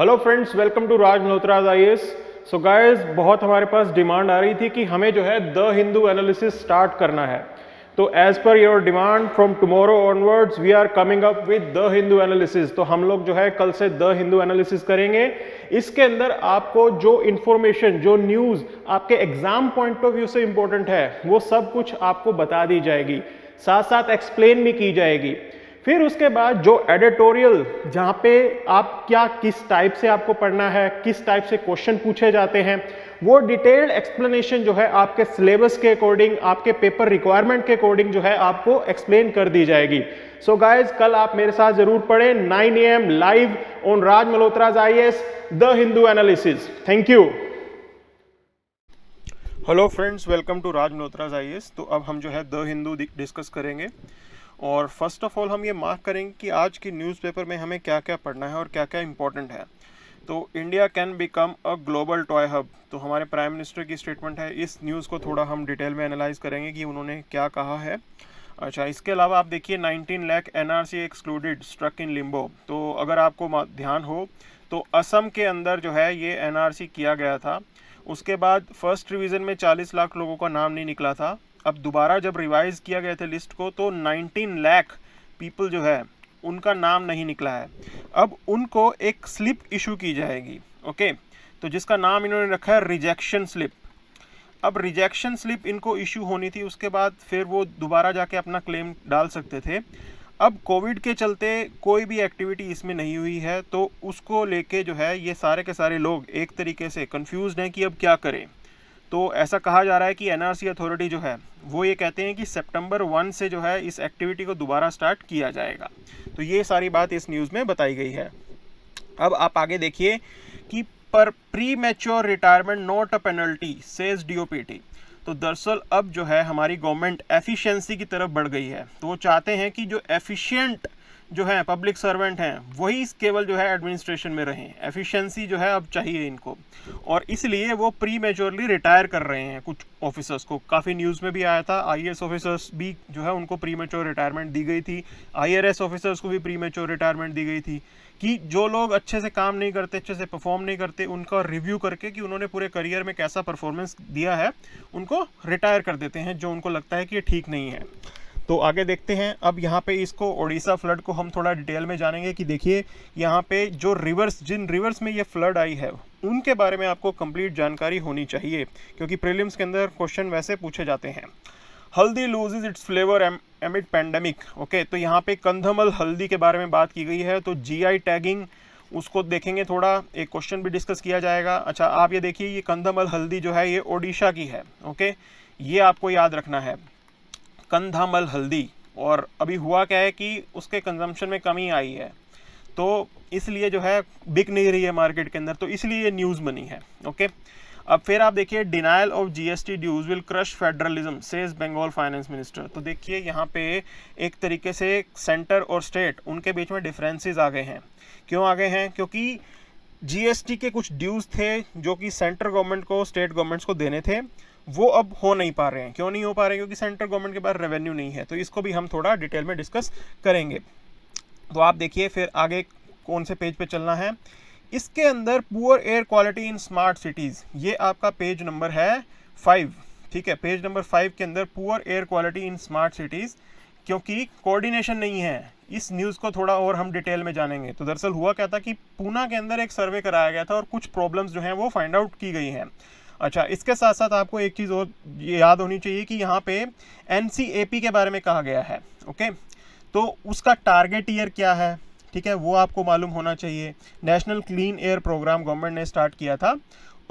Hello friends welcome to Raj Malhotra's IAS so guys बहुत हमारे पास demand आ रही थी कि हमें जो है द हिंदू एनालिसिस स्टार्ट करना है तो as per your demand from tomorrow onwards we are coming up with the Hindu analysis तो हम लोग जो है कल से द हिंदू एनालिसिस करेंगे इसके अंदर आपको जो इन्फॉर्मेशन जो न्यूज़ आपके एग्जाम पॉइंट ऑफ व्यू से इंपॉर्टेंट है वो सब कुछ आपको बता दी जाएगी साथ साथ एक्सप्लेन भी की जाएगी फिर उसके बाद जो एडिटोरियल जहाँ पे आप क्या किस टाइप से आपको पढ़ना है किस टाइप से क्वेश्चन पूछे जाते हैं वो डिटेल्ड एक्सप्लेनेशन जो है आपके सिलेबस के अकॉर्डिंग आपके पेपर रिक्वायरमेंट के अकॉर्डिंग जो है आपको एक्सप्लेन कर दी जाएगी सो so गाइज कल आप मेरे साथ जरूर पढ़ें 9 AM live on Raj Malhotra's I the Hindu analysis thank you hello friends welcome to Raj Malhotra's I तो अब हम जो है द हिंदू डिस्कस करेंगे और फर्स्ट ऑफ ऑल हम ये मार्क करेंगे कि आज की न्यूज़पेपर में हमें क्या क्या पढ़ना है और क्या क्या इंपॉर्टेंट है तो India can become a global toy hub तो हमारे प्राइम मिनिस्टर की स्टेटमेंट है इस न्यूज़ को थोड़ा हम डिटेल में एनालाइज करेंगे कि उन्होंने क्या कहा है अच्छा इसके अलावा आप देखिए 19 lakh NRC excluded struck in limbo तो अगर आपको ध्यान हो तो असम के अंदर जो है ये एनआरसी किया गया था उसके बाद फर्स्ट रिवीजन में 40 लाख लोगों का नाम नहीं निकला था अब दोबारा जब रिवाइज़ किया गया था लिस्ट को तो 19 लाख पीपल जो है उनका नाम नहीं निकला है अब उनको एक स्लिप इशू की जाएगी ओके तो जिसका नाम इन्होंने रखा है रिजेक्शन स्लिप अब रिजेक्शन स्लिप इनको इशू होनी थी उसके बाद फिर वो दोबारा जाके अपना क्लेम डाल सकते थे अब कोविड के चलते कोई भी एक्टिविटी इसमें नहीं हुई है तो उसको लेके जो है ये सारे के सारे लोग एक तरीके से कन्फ्यूज़ हैं कि अब क्या करें तो ऐसा कहा जा रहा है कि एनआरसी अथॉरिटी जो है वो ये कहते हैं कि सितंबर वन से जो है इस एक्टिविटी को दोबारा स्टार्ट किया जाएगा तो ये सारी बात इस न्यूज़ में बताई गई है अब आप आगे देखिए कि पर premature retirement not a penalty says DOPT तो दरअसल अब जो है हमारी गवर्नमेंट एफिशिएंसी की तरफ बढ़ गई है तो वो चाहते हैं कि जो एफिशिएंट जो है पब्लिक सर्वेंट हैं वही केवल जो है एडमिनिस्ट्रेशन में रहें एफिशिएंसी जो है अब चाहिए इनको और इसलिए वो प्री मेच्योरली रिटायर कर रहे हैं कुछ ऑफिसर्स को काफ़ी न्यूज़ में भी आया था आई ऑफिसर्स भी जो है उनको प्री मेच्योर रिटायरमेंट दी गई थी आई ऑफिसर्स को भी प्री मेच्योर रिटायरमेंट दी गई थी कि जो लोग अच्छे से काम नहीं करते अच्छे से परफॉर्म नहीं करते उनका रिव्यू करके कि उन्होंने पूरे करियर में कैसा परफॉर्मेंस दिया है उनको रिटायर कर देते हैं जो उनको लगता है कि ये ठीक नहीं है तो आगे देखते हैं अब यहाँ पे इसको ओडिशा फ्लड को हम थोड़ा डिटेल में जानेंगे कि देखिए यहाँ पे जो रिवर्स जिन रिवर्स में ये फ्लड आई है उनके बारे में आपको कंप्लीट जानकारी होनी चाहिए क्योंकि प्रीलिम्स के अंदर क्वेश्चन वैसे पूछे जाते हैं haldi loses its flavour amid pandemic okay तो यहाँ पे कंधमल हल्दी के बारे में बात की गई है तो जी टैगिंग उसको देखेंगे थोड़ा एक क्वेश्चन भी डिस्कस किया जाएगा अच्छा आप ये देखिए ये कंधमल हल्दी जो है ये ओडिशा की है ओके ये आपको याद रखना है कंधामल हल्दी और अभी हुआ क्या है कि उसके कंजम्पशन में कमी आई है तो इसलिए जो है बिक नहीं रही है मार्केट के अंदर तो इसलिए ये न्यूज़ बनी है ओके अब फिर आप देखिए denial of GST dues will crush federalism says Bengal finance minister तो देखिए यहाँ पे एक तरीके से सेंटर और स्टेट उनके बीच में डिफरेंसेस आ गए हैं क्यों आ गए हैं क्योंकि जीएसटी के कुछ ड्यूज थे जो कि सेंट्रल गवर्नमेंट को स्टेट गवर्नमेंट्स को देने थे वो अब हो नहीं पा रहे हैं क्यों नहीं हो पा रहे क्योंकि सेंट्रल गवर्नमेंट के पास रेवेन्यू नहीं है तो इसको भी हम थोड़ा डिटेल में डिस्कस करेंगे तो आप देखिए फिर आगे कौन से पेज पे चलना है इसके अंदर poor air quality in smart cities ये आपका पेज नंबर है फाइव ठीक है पेज नंबर फाइव के अंदर poor air quality in smart cities क्योंकि कोऑर्डिनेशन नहीं है इस न्यूज़ को थोड़ा और हम डिटेल में जानेंगे तो दरअसल हुआ क्या था कि पूना के अंदर एक सर्वे कराया गया था और कुछ प्रॉब्लम्स जो हैं वो फाइंड आउट की गई हैं अच्छा इसके साथ साथ आपको एक चीज़ और याद होनी चाहिए कि यहाँ पे एन के बारे में कहा गया है ओके तो उसका टारगेट ईयर क्या है ठीक है वो आपको मालूम होना चाहिए national clean air programme government ने स्टार्ट किया था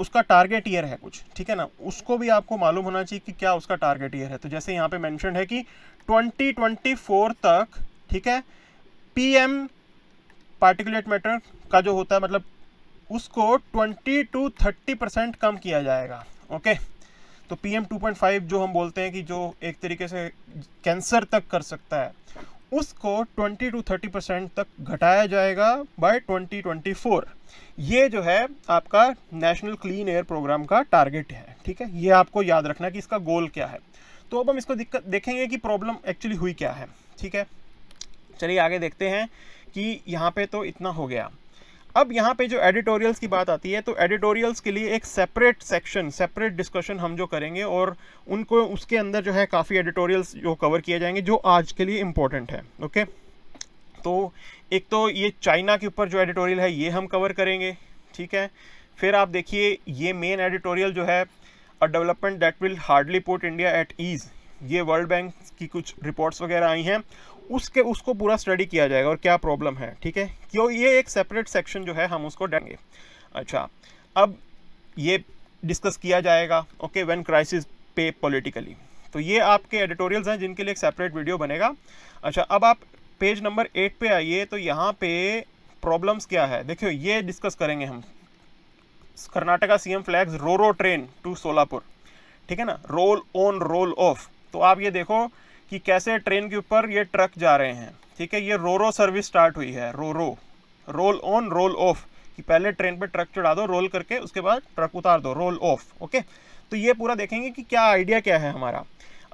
उसका टारगेट ईयर है कुछ ठीक है ना उसको भी आपको मालूम होना चाहिए कि क्या उसका टारगेट ईयर है तो जैसे यहाँ पे मैंशन है कि 2024 तक ठीक है पीएम पार्टिकुलेट मैटर का जो होता है मतलब उसको 20 टू 30 परसेंट कम किया जाएगा ओके तो P M two point five जो हम बोलते हैं कि जो एक तरीके से कैंसर तक कर सकता है उसको 20 टू 30 परसेंट तक घटाया जाएगा बाय 2024 ये जो है आपका नेशनल क्लीन एयर प्रोग्राम का टारगेट है ठीक है ये आपको याद रखना कि इसका गोल क्या है तो अब हम इसको दिक्कत देखेंगे कि प्रॉब्लम एक्चुअली हुई क्या है ठीक है चलिए आगे देखते हैं कि यहाँ पे तो इतना हो गया अब यहाँ पे जो एडिटोरियल्स की बात आती है तो एडिटोरियल्स के लिए एक सेपरेट सेक्शन सेपरेट डिस्कशन हम जो करेंगे और उनको उसके अंदर जो है काफ़ी एडिटोरियल्स जो कवर किए जाएंगे जो आज के लिए इम्पोर्टेंट है ओके तो एक तो ये चाइना के ऊपर जो एडिटोरियल है ये हम कवर करेंगे ठीक है फिर आप देखिए ये मेन एडिटोरियल जो है a development that will hardly put India at ease ये वर्ल्ड बैंक की कुछ रिपोर्ट्स वगैरह आई हैं उसके उसको पूरा स्टडी किया जाएगा और क्या प्रॉब्लम है ठीक है क्यों ये एक सेपरेट सेक्शन जो है हम उसको देंगे अच्छा अब ये डिस्कस किया जाएगा okay when crisis pay politically तो ये आपके एडिटोरियल्स हैं जिनके लिए एक सेपरेट वीडियो बनेगा अच्छा अब आप पेज नंबर एट पे आइए तो यहाँ पे प्रॉब्लम्स क्या है देखियो ये डिस्कस करेंगे हम Karnataka CM flags roro train to Solapur ठीक है ना रोल ऑन रोल ऑफ तो आप ये देखो कि कैसे ट्रेन के ऊपर ये ट्रक जा रहे हैं ठीक है ये रो रो सर्विस स्टार्ट हुई है ro ro roll on roll off कि पहले ट्रेन पे ट्रक चढ़ा दो रोल करके उसके बाद ट्रक उतार दो रोल ऑफ ओके तो ये पूरा देखेंगे कि क्या आइडिया क्या है हमारा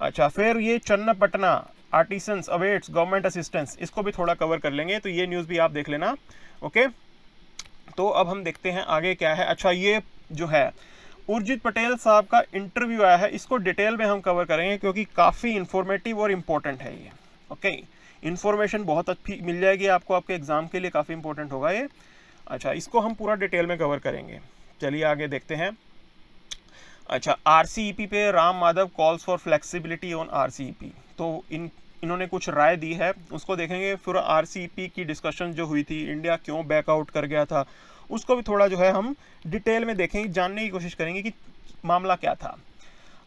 अच्छा फिर ये Patna artisans awaits government assistance इसको भी थोड़ा कवर कर लेंगे तो ये न्यूज़ भी आप देख लेना ओके तो अब हम देखते हैं आगे क्या है अच्छा ये जो है उर्जित पटेल साहब का इंटरव्यू आया है इसको डिटेल में हम कवर करेंगे क्योंकि काफ़ी इन्फॉर्मेटिव और इम्पोर्टेंट है ये ओके इन्फॉर्मेशन बहुत अच्छी मिल जाएगी आपको आपके एग्ज़ाम के लिए काफ़ी इंपॉर्टेंट होगा ये अच्छा इसको हम पूरा डिटेल में कवर करेंगे चलिए आगे देखते हैं अच्छा आर e पे Ram Madhav calls for flexibility on R तो इन इन्होंने कुछ राय दी है उसको देखेंगे फिर आर e की डिस्कशन जो हुई थी इंडिया क्यों बैकआउट कर गया था उसको भी थोड़ा जो है हम डिटेल में देखेंगे जानने की कोशिश करेंगे कि मामला क्या था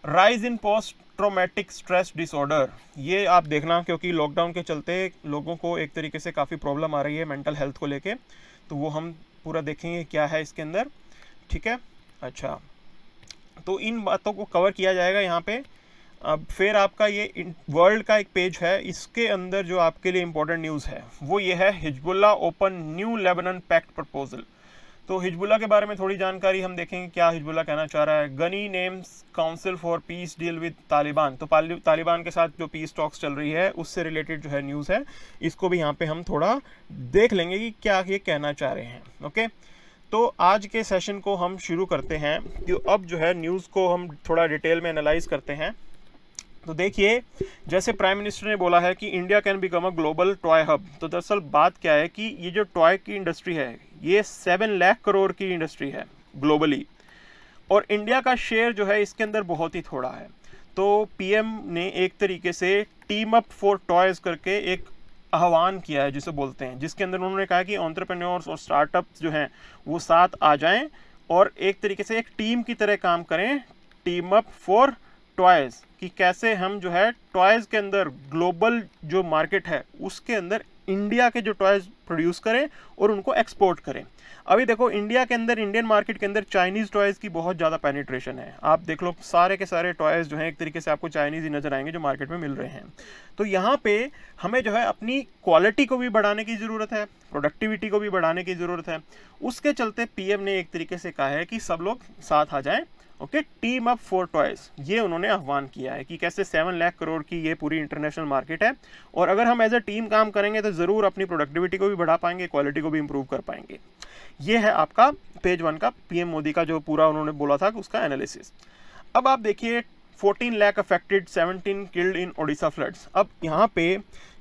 rise in post traumatic stress disorder ये आप देखना क्योंकि लॉकडाउन के चलते लोगों को एक तरीके से काफ़ी प्रॉब्लम आ रही है मेंटल हेल्थ को लेके तो वो हम पूरा देखेंगे क्या है इसके अंदर ठीक है अच्छा तो इन बातों को कवर किया जाएगा यहाँ पे अब फिर आपका ये वर्ल्ड का एक पेज है इसके अंदर जो आपके लिए इम्पोर्टेंट न्यूज़ है वो ये है Hezbollah open new Lebanon pact proposal तो हिजबुल्ला के बारे में थोड़ी जानकारी हम देखेंगे क्या हिजबुल्ला कहना चाह रहा है Ghani names council for peace deal with Taliban तो तालिबान के साथ जो पीस टॉक्स चल रही है उससे रिलेटेड जो है न्यूज़ है इसको भी यहाँ पे हम थोड़ा देख लेंगे कि क्या ये कहना चाह रहे हैं ओके तो आज के सेशन को हम शुरू करते हैं कि अब जो है न्यूज़ को हम थोड़ा डिटेल में एनालाइज करते हैं तो देखिए जैसे प्राइम मिनिस्टर ने बोला है कि India can become a global toy hub तो दरअसल बात क्या है कि ये जो टॉय की इंडस्ट्री है ये सेवन लाख करोड़ की इंडस्ट्री है ग्लोबली और इंडिया का शेयर जो है इसके अंदर बहुत ही थोड़ा है तो पीएम ने एक तरीके से टीम अप फॉर टॉयज़ करके एक आह्वान किया है जिसे बोलते हैं जिसके अंदर उन्होंने कहा कि ऑन्टरप्रेन्योर्स और स्टार्टअप जो हैं वो साथ आ जाएं और एक तरीके से एक टीम की तरह काम करें टीम अप फॉर टॉयज़ कि कैसे हम जो है टॉयज़ के अंदर ग्लोबल जो मार्केट है उसके अंदर इंडिया के जो टॉयज़ प्रोड्यूस करें और उनको एक्सपोर्ट करें अभी देखो इंडिया के अंदर इंडियन मार्केट के अंदर चाइनीज़ टॉयज़ की बहुत ज़्यादा पेनिट्रेशन है आप देख लो सारे के सारे टॉयज़ जो हैं एक तरीके से आपको चाइनीज़ ही नज़र आएंगे जो मार्केट में मिल रहे हैं तो यहाँ पे हमें जो है अपनी क्वालिटी को भी बढ़ाने की ज़रूरत है प्रोडक्टिविटी को भी बढ़ाने की ज़रूरत है उसके चलते पीएम ने एक तरीके से कहा है कि सब लोग साथ आ जाएं okay team up for toys ये उन्होंने आह्वान किया है कि कैसे सेवन लाख करोड़ की ये पूरी इंटरनेशनल मार्केट है और अगर हम एज अ टीम काम करेंगे तो ज़रूर अपनी प्रोडक्टिविटी को भी बढ़ा पाएंगे क्वालिटी को भी इंप्रूव कर पाएंगे ये है आपका पेज वन का पीएम मोदी का जो पूरा उन्होंने बोला था उसका एनालिसिस अब आप देखिए 14 lakh affected 17 killed in Odisha floods अब यहाँ पे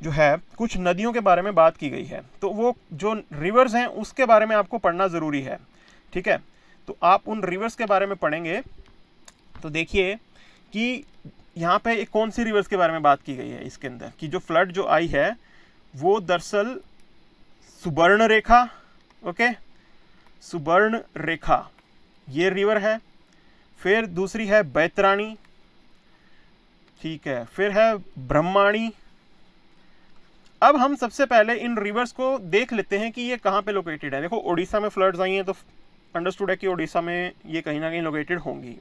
जो है कुछ नदियों के बारे में बात की गई है तो वो जो रिवर्स हैं उसके बारे में आपको पढ़ना ज़रूरी है ठीक है तो आप उन रिवर्स के बारे में पढ़ेंगे तो देखिए कि यहाँ पे एक कौन सी रिवर्स के बारे में बात की गई है इसके अंदर कि जो फ्लड जो आई है वो दरअसल सुबर्ण रेखा ओके सुवर्ण रेखा ये रिवर है फिर दूसरी है बैतराणी ठीक है फिर है ब्रह्माणी अब हम सबसे पहले इन रिवर्स को देख लेते हैं कि ये कहाँ पे लोकेटेड है देखो ओडिशा में फ्लड्स आई हैं तो अंडरस्टूड है कि उड़ीसा में ये कहीं ना कहीं लोकेटेड होंगी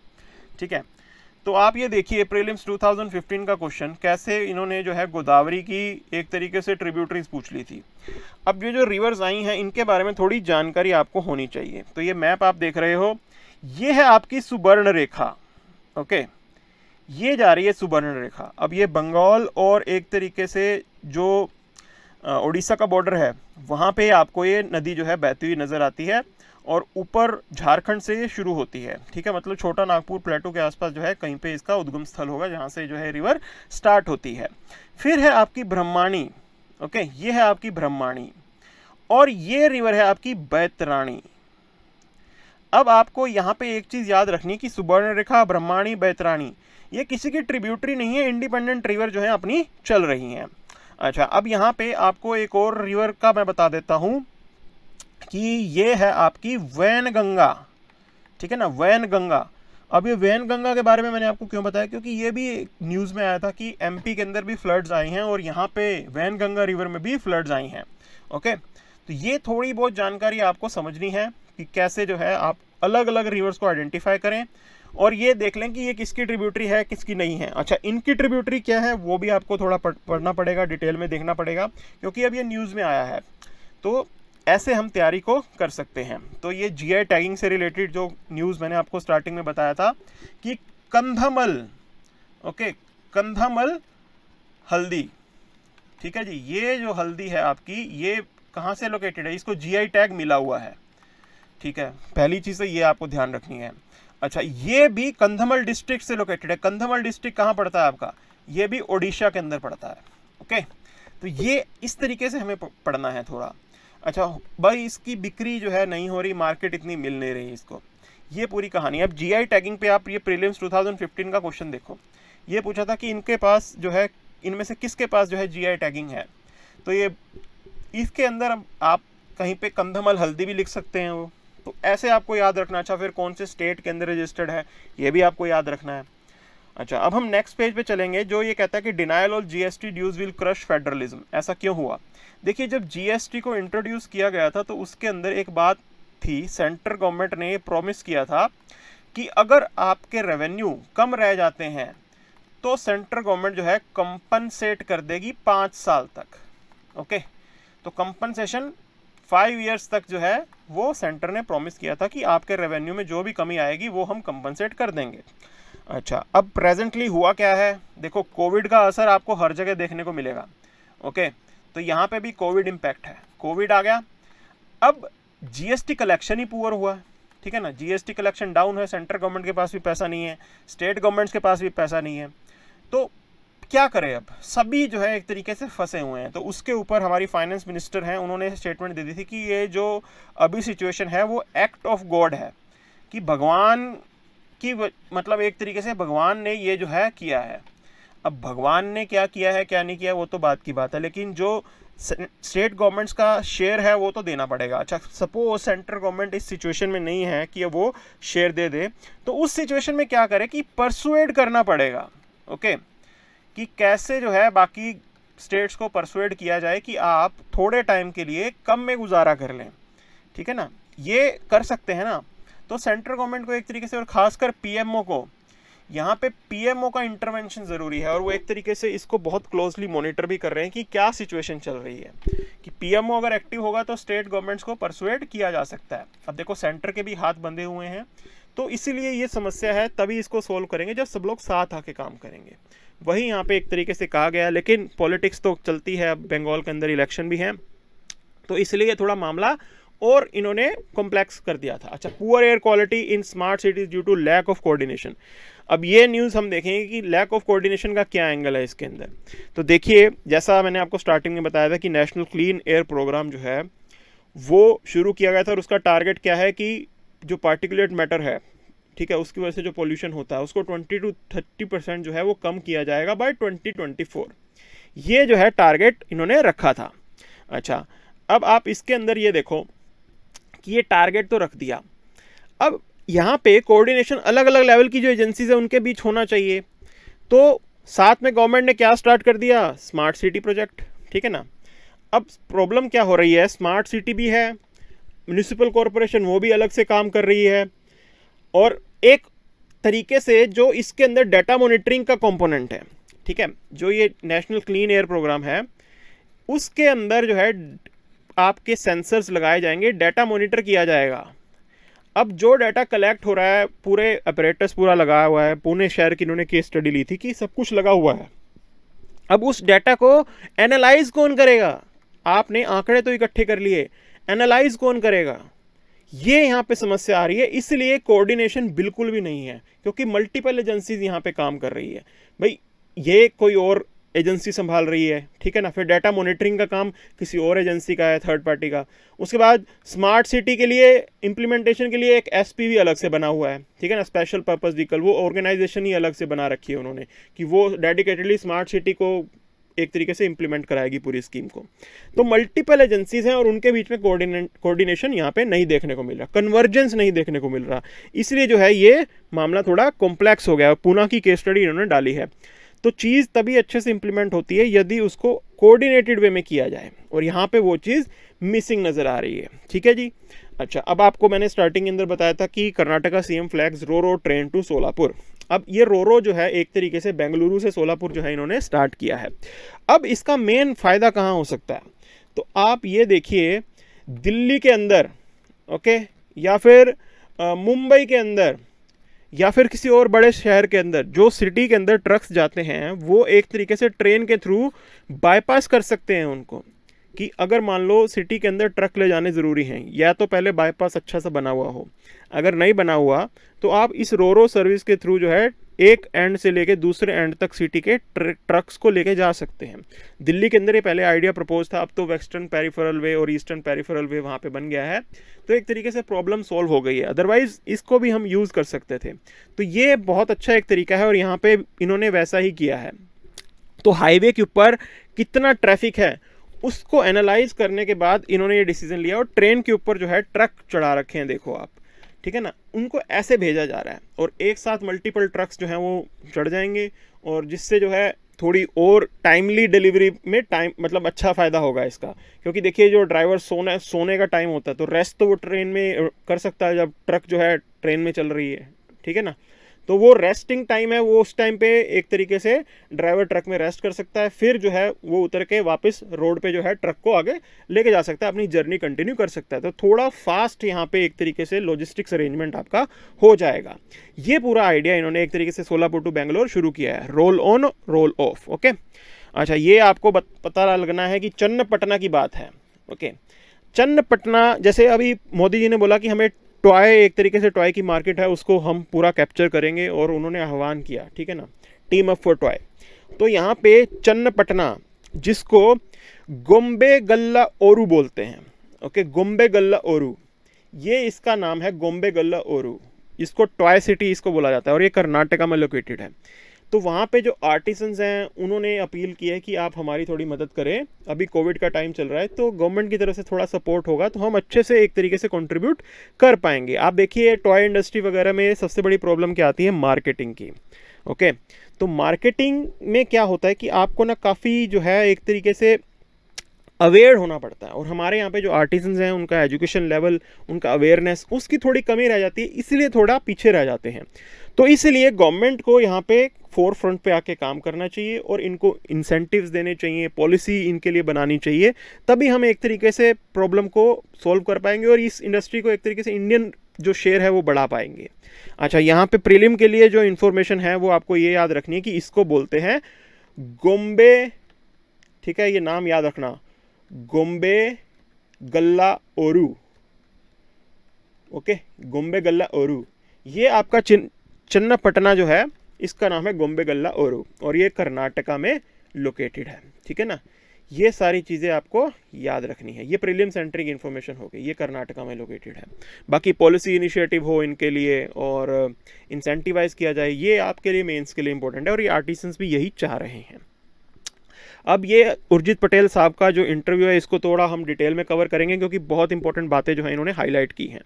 ठीक है तो आप ये देखिए प्रीलिम्स 2015 का क्वेश्चन कैसे इन्होंने जो है गोदावरी की एक तरीके से ट्रिब्यूटरीज पूछ ली थी अब ये जो रिवर्स आई हैं इनके बारे में थोड़ी जानकारी आपको होनी चाहिए तो ये मैप आप देख रहे हो ये है आपकी सुवर्ण रेखा ओके ये जा रही है सुवर्ण रेखा अब ये बंगाल और एक तरीके से जो उड़ीसा का बॉर्डर है वहाँ पर आपको ये नदी जो है बहती हुई नज़र आती है और ऊपर झारखंड से ये शुरू होती है ठीक है मतलब छोटा नागपुर प्लेटो के आसपास जो है कहीं पे इसका उद्गम स्थल होगा जहाँ से जो है रिवर स्टार्ट होती है फिर है आपकी ब्रह्माणी ओके ये है आपकी ब्रह्माणी और ये रिवर है आपकी बैतराणी अब आपको यहाँ पे एक चीज़ याद रखनी कि सुबर्ण रेखा ब्रह्माणी बैतराणी ये किसी की ट्रिब्यूटरी नहीं है इंडिपेंडेंट रिवर जो है अपनी चल रही हैं अच्छा अब यहाँ पे आपको एक और रिवर का मैं बता देता हूँ कि ये है आपकी वैन गंगा ठीक है ना वैन गंगा अब ये वैन गंगा के बारे में मैंने आपको क्यों बताया क्योंकि ये भी न्यूज़ में आया था कि एमपी के अंदर भी फ्लड्स आई हैं और यहाँ पे वैन गंगा रिवर में भी फ्लड्स आई हैं ओके तो ये थोड़ी बहुत जानकारी आपको समझनी है कि कैसे जो है आप अलग अलग रिवर्स को आइडेंटिफाई करें और ये देख लें कि ये किसकी ट्रिब्यूटरी है किसकी नहीं है अच्छा इनकी ट्रिब्यूटरी क्या है वो भी आपको थोड़ा पढ़ना पड़ेगा डिटेल में देखना पड़ेगा क्योंकि अब ये न्यूज़ में आया है तो ऐसे हम तैयारी को कर सकते हैं तो ये जी टैगिंग से रिलेटेड जो न्यूज़ मैंने आपको स्टार्टिंग में बताया था कि कंधमल ओके कंधमल हल्दी ठीक है जी ये जो हल्दी है आपकी ये कहाँ से लोकेटेड है इसको जीआई टैग मिला हुआ है ठीक है पहली चीज़ तो ये आपको ध्यान रखनी है अच्छा ये भी कंधमल डिस्ट्रिक्ट से लोकेटेड है कंधमल डिस्ट्रिक्ट कहाँ पड़ता है आपका ये भी ओडिशा के अंदर पड़ता है ओके तो ये इस तरीके से हमें पढ़ना है थोड़ा अच्छा भाई इसकी बिक्री जो है नहीं हो रही मार्केट इतनी मिल नहीं रही इसको ये पूरी कहानी अब आई टैगिंग पे आप ये प्रीलियम्स 2015 का क्वेश्चन देखो ये पूछा था कि इनके पास जो है इनमें से किसके पास जो है आई टैगिंग है तो ये इसके अंदर आप कहीं पे कंधमल हल्दी भी लिख सकते हैं वो तो ऐसे आपको याद रखना अच्छा फिर कौन से स्टेट के अंदर रजिस्टर्ड है ये भी आपको याद रखना है अच्छा अब हम नेक्स्ट पेज पे चलेंगे जो ये कहता है कि denial of GST dues will crush federalism ऐसा क्यों हुआ देखिए जब जीएसटी को इंट्रोड्यूस किया गया था तो उसके अंदर एक बात थी सेंट्रल गवर्नमेंट ने ये प्रॉमिस किया था कि अगर आपके रेवेन्यू कम रह जाते हैं तो सेंट्रल गवर्नमेंट जो है कंपनसेट कर देगी पाँच साल तक ओके तो कंपनसेशन फाइव ईयर्स तक जो है वो सेंटर ने प्रॉमिस किया था कि आपके रेवेन्यू में जो भी कमी आएगी वो हम कंपनसेट कर देंगे अच्छा अब प्रेजेंटली हुआ क्या है देखो कोविड का असर आपको हर जगह देखने को मिलेगा ओके तो यहाँ पे भी कोविड इम्पैक्ट है कोविड आ गया अब जीएसटी कलेक्शन ही पुअर हुआ ठीक है ना जीएसटी कलेक्शन डाउन है सेंट्रल गवर्नमेंट के पास भी पैसा नहीं है स्टेट गवर्नमेंट्स के पास भी पैसा नहीं है तो क्या करें अब सभी जो है एक तरीके से फंसे हुए हैं तो उसके ऊपर हमारी फाइनेंस मिनिस्टर हैं उन्होंने स्टेटमेंट दे दी थी कि ये जो अभी सिचुएशन है वो एक्ट ऑफ गॉड है कि भगवान कि मतलब एक तरीके से भगवान ने ये जो है किया है अब भगवान ने क्या किया है क्या नहीं किया वो तो बात की बात है लेकिन जो स्टेट गवर्नमेंट्स का शेयर है वो तो देना पड़ेगा अच्छा सपोज सेंट्रल गवर्नमेंट इस सिचुएशन में नहीं है कि वो शेयर दे दे तो उस सिचुएशन में क्या करे कि परसुएड करना पड़ेगा ओके कि कैसे जो है बाकी स्टेट्स को परसुएड किया जाए कि आप थोड़े टाइम के लिए कम में गुजारा कर लें ठीक है ना ये कर सकते हैं ना तो सेंट्रल गवर्नमेंट को एक तरीके से और खासकर पीएमओ को यहाँ पे पीएमओ का इंटरवेंशन ज़रूरी है और वो एक तरीके से इसको बहुत क्लोजली मॉनिटर भी कर रहे हैं कि क्या सिचुएशन चल रही है कि पीएमओ अगर एक्टिव होगा तो स्टेट गवर्नमेंट्स को परसुएट किया जा सकता है अब देखो सेंटर के भी हाथ बंधे हुए हैं तो इसीलिए ये समस्या है तभी इसको सोल्व करेंगे जब सब लोग साथ आके काम करेंगे वही यहाँ पे एक तरीके से कहा गया लेकिन पॉलिटिक्स तो चलती है अब बंगाल के अंदर इलेक्शन भी हैं तो इसलिए थोड़ा मामला और इन्होंने कॉम्प्लेक्स कर दिया था अच्छा poor air quality in smart cities due to lack of coordination अब ये न्यूज़ हम देखेंगे कि लैक ऑफ कोऑर्डिनेशन का क्या एंगल है इसके अंदर तो देखिए जैसा मैंने आपको स्टार्टिंग में बताया था कि नेशनल क्लीन एयर प्रोग्राम जो है वो शुरू किया गया था और उसका टारगेट क्या है कि जो पार्टिकुलेट मैटर है ठीक है उसकी वजह से जो पोल्यूशन होता है उसको 20 टू 30 परसेंट जो है वो कम किया जाएगा बाय 2024 ये जो है टारगेट इन्होंने रखा था अच्छा अब आप इसके अंदर ये देखो कि ये टारगेट तो रख दिया अब यहाँ पे कोऑर्डिनेशन अलग अलग लेवल की जो एजेंसीज है उनके बीच होना चाहिए तो साथ में गवर्नमेंट ने क्या स्टार्ट कर दिया स्मार्ट सिटी प्रोजेक्ट ठीक है ना अब प्रॉब्लम क्या हो रही है स्मार्ट सिटी भी है म्यूनिसिपल कॉरपोरेशन वो भी अलग से काम कर रही है और एक तरीके से जो इसके अंदर डाटा मॉनिटरिंग का कंपोनेंट है ठीक है जो ये नेशनल क्लीन एयर प्रोग्राम है उसके अंदर जो है आपके सेंसर्स लगाए जाएंगे डाटा मॉनिटर किया जाएगा अब जो डाटा कलेक्ट हो रहा है पूरे ऑपरेटर्स पूरा लगाया हुआ है पुणे शहर की इन्होंने केस स्टडी ली थी कि सब कुछ लगा हुआ है अब उस डाटा को एनालाइज कौन करेगा आपने आंकड़े तो इकट्ठे कर लिए एनालाइज कौन करेगा ये यहाँ पे समस्या आ रही है इसलिए कोऑर्डिनेशन बिल्कुल भी नहीं है क्योंकि मल्टीपल एजेंसीज यहाँ पे काम कर रही है भाई ये कोई और एजेंसी संभाल रही है ठीक है ना फिर डाटा मॉनिटरिंग का काम किसी और एजेंसी का है थर्ड पार्टी का उसके बाद स्मार्ट सिटी के लिए इम्प्लीमेंटेशन के लिए एक एस भी अलग से बना हुआ है ठीक है ना स्पेशल पर्पज़ व्हीकल वो ऑर्गेनाइजेशन ही अलग से बना रखी है उन्होंने कि वो डेडिकेटेडली स्मार्ट सिटी को एक तरीके से इम्प्लीमेंट कराएगी पूरी स्कीम को तो मल्टीपल एजेंसीज हैं और उनके बीच में कोऑर्डिनेट कोऑर्डिनेशन यहाँ पे नहीं देखने को मिल रहा कन्वर्जेंस नहीं देखने को मिल रहा इसलिए जो है ये मामला थोड़ा कॉम्प्लेक्स हो गया है पूना की केस स्टडी इन्होंने डाली है तो चीज़ तभी अच्छे से इम्प्लीमेंट होती है यदि उसको कोऑर्डिनेटेड वे में किया जाए और यहाँ पे वो चीज़ मिसिंग नज़र आ रही है ठीक है जी अच्छा अब आपको मैंने स्टार्टिंग के अंदर बताया था कि Karnataka CM flags ro ro train to Solapur अब ये रो रो जो है एक तरीके से बेंगलुरु से सोलापुर जो है इन्होंने स्टार्ट किया है अब इसका मेन फ़ायदा कहाँ हो सकता है तो आप ये देखिए दिल्ली के अंदर ओके या फिर मुंबई के अंदर या फिर किसी और बड़े शहर के अंदर जो सिटी के अंदर ट्रक्स जाते हैं वो एक तरीके से ट्रेन के थ्रू बाईपास कर सकते हैं उनको कि अगर मान लो सिटी के अंदर ट्रक ले जाने ज़रूरी हैं या तो पहले बाईपास अच्छा सा बना हुआ हो अगर नहीं बना हुआ तो आप इस रोरो सर्विस के थ्रू जो है एक एंड से लेके दूसरे एंड तक सिटी के ट्र, ट्रक्स को लेके जा सकते हैं दिल्ली के अंदर ये पहले आइडिया प्रपोज था अब तो वेस्टर्न पेरिफेरल वे और ईस्टर्न पेरीफरल वे वहाँ पे बन गया है तो एक तरीके से प्रॉब्लम सॉल्व हो गई है अदरवाइज़ इसको भी हम यूज़ कर सकते थे तो ये बहुत अच्छा एक तरीका है और यहाँ पर इन्होंने वैसा ही किया है तो हाईवे के ऊपर कितना ट्रैफिक है उसको एनालाइज करने के बाद इन्होंने ये डिसीजन लिया और ट्रेन के ऊपर जो है ट्रक चढ़ा रखे हैं देखो आप ठीक है ना उनको ऐसे भेजा जा रहा है और एक साथ मल्टीपल ट्रक्स जो हैं वो चढ़ जाएंगे और जिससे जो है थोड़ी और टाइमली डिलीवरी में टाइम मतलब अच्छा फ़ायदा होगा इसका क्योंकि देखिए जो ड्राइवर सोना सोने का टाइम होता है तो रेस्ट तो वो ट्रेन में कर सकता है जब ट्रक जो है ट्रेन में चल रही है ठीक है ना तो वो रेस्टिंग टाइम है वो उस टाइम पे एक तरीके से ड्राइवर ट्रक में रेस्ट कर सकता है फिर जो है वो उतर के वापस रोड पे जो है ट्रक को आगे लेके जा सकता है अपनी जर्नी कंटिन्यू कर सकता है तो थोड़ा फास्ट यहाँ पे एक तरीके से लॉजिस्टिक्स अरेंजमेंट आपका हो जाएगा ये पूरा आइडिया इन्होंने एक तरीके से सोलापुर टू बेंगलोर शुरू किया है roll on roll off okay अच्छा ये आपको पता लगना है कि चन्नपटना की बात है ओके चन्नपटना जैसे अभी मोदी जी ने बोला कि हमें टॉय एक तरीके से टॉय की मार्केट है उसको हम पूरा कैप्चर करेंगे और उन्होंने आह्वान किया ठीक है ना टीम अप फॉर टॉय तो यहाँ पे चन्नपटना जिसको गोम्बे गल्ला ओरू बोलते हैं ओके गोम्बे गल्ला ओरू ये इसका नाम है गोम्बे गल्ला ओरू इसको टॉय सिटी इसको बोला जाता है और ये कर्नाटका में लोकेटेड है तो वहाँ पे जो आर्टिसंस हैं उन्होंने अपील की है कि आप हमारी थोड़ी मदद करें अभी कोविड का टाइम चल रहा है तो गवर्नमेंट की तरफ से थोड़ा सपोर्ट होगा तो हम अच्छे से एक तरीके से कंट्रीब्यूट कर पाएंगे आप देखिए टॉय इंडस्ट्री वगैरह में सबसे बड़ी प्रॉब्लम क्या आती है मार्केटिंग की ओके तो मार्केटिंग में क्या होता है कि आपको ना काफ़ी जो है एक तरीके से अवेयर होना पड़ता है और हमारे यहाँ पे जो आर्टिजन हैं उनका एजुकेशन लेवल उनका अवेयरनेस उसकी थोड़ी कमी रह जाती है इसलिए थोड़ा पीछे रह जाते हैं तो इसलिए गवर्नमेंट को यहाँ पे फोर फ्रंट पर आके काम करना चाहिए और इनको इंसेंटिव्स देने चाहिए पॉलिसी इनके लिए बनानी चाहिए तभी हम एक तरीके से प्रॉब्लम को सॉल्व कर पाएंगे और इस इंडस्ट्री को एक तरीके से इंडियन जो शेयर है वो बढ़ा पाएंगे अच्छा यहाँ पे प्रीलिम के लिए जो इन्फॉर्मेशन है वो आपको ये याद रखनी है कि इसको बोलते हैं गोम्बे ठीक है ये नाम याद रखना गोम्बे गल्ला ओरू ओके गोम्बे गल्ला ओरू ये आपका चिन पटना जो है इसका नाम है गोम्बे गल्ला ओरू और ये कर्नाटका में लोकेटेड है ठीक है ना ये सारी चीज़ें आपको याद रखनी है ये प्रिलियम सेंटरिंग इन्फॉर्मेशन होगी ये कर्नाटका में लोकेटेड है बाकी पॉलिसी इनिशिएटिव हो इनके लिए और इंसेंटिवाइज uh, किया जाए ये आपके लिए मेंस के लिए इंपॉर्टेंट है और ये आर्टिसंस भी यही चाह रहे हैं अब ये उर्जित पटेल साहब का जो इंटरव्यू है इसको थोड़ा हम डिटेल में कवर करेंगे क्योंकि बहुत इंपॉर्टेंट बातें जो है इन्होंने हाईलाइट की हैं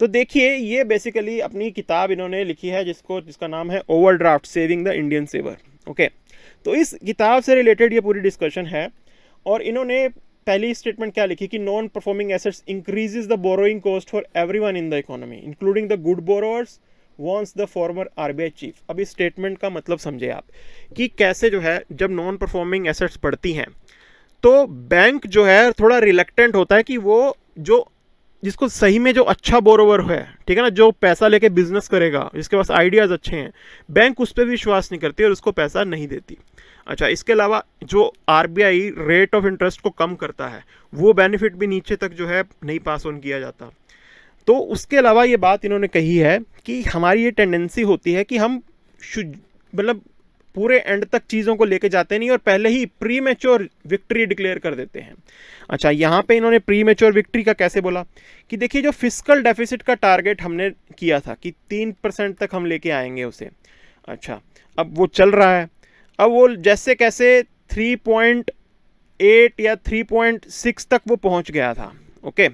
तो देखिए ये बेसिकली अपनी किताब इन्होंने लिखी है जिसको जिसका नाम है draft saving the Indian saver okay तो इस किताब से रिलेटेड ये पूरी डिस्कशन है और इन्होंने पहली स्टेटमेंट क्या लिखी कि non performing assets increases the borrowing cost for everyone in the economy including the good borrowers warns the former R B I chief अब इस स्टेटमेंट का मतलब समझे आप कि कैसे जो है जब नॉन परफॉर्मिंग एसेट्स बढ़ती हैं तो बैंक जो है थोड़ा रिलेक्टेंट होता है कि वो जो जिसको सही में जो अच्छा बोरोवर है ठीक है ना जो पैसा लेके बिजनेस करेगा जिसके पास आइडियाज़ अच्छे हैं बैंक उस पर विश्वास नहीं करती और उसको पैसा नहीं देती अच्छा इसके अलावा जो आर रेट ऑफ इंटरेस्ट को कम करता है वो बेनिफिट भी नीचे तक जो है नहीं पास ऑन किया जाता तो उसके अलावा ये बात इन्होंने कही है कि हमारी ये टेंडेंसी होती है कि हम मतलब पूरे एंड तक चीज़ों को लेके जाते नहीं और पहले ही प्री मेच्योर विक्ट्री डिक्लेयर कर देते हैं अच्छा यहाँ पे इन्होंने प्री मेच्योर विक्ट्री का कैसे बोला कि देखिए जो फिजिकल डेफिसिट का टारगेट हमने किया था कि तीन परसेंट तक हम लेके आएंगे उसे अच्छा अब वो चल रहा है अब वो जैसे कैसे थ्री पॉइंट एट या थ्री पॉइंट सिक्स तक वो पहुँच गया था ओके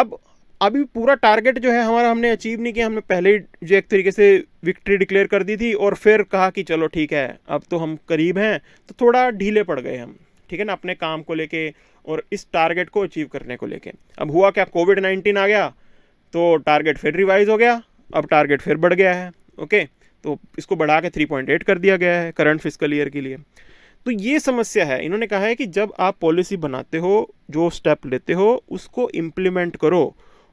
अब अभी पूरा टारगेट जो है हमारा हमने अचीव नहीं किया हमने पहले ही जो एक तरीके से विक्ट्री डिक्लेयर कर दी थी और फिर कहा कि चलो ठीक है अब तो हम करीब हैं तो थोड़ा ढीले पड़ गए हम ठीक है ना अपने काम को लेके और इस टारगेट को अचीव करने को लेके अब हुआ क्या कोविड नाइन्टीन आ गया तो टारगेट फिर रिवाइज हो गया अब टारगेट फिर बढ़ गया है ओके तो इसको बढ़ा के थ्री पॉइंट एट कर दिया गया है करंट फिजिकल ईयर के लिए तो ये समस्या है इन्होंने कहा है कि जब आप पॉलिसी बनाते हो जो स्टेप लेते हो उसको इम्प्लीमेंट करो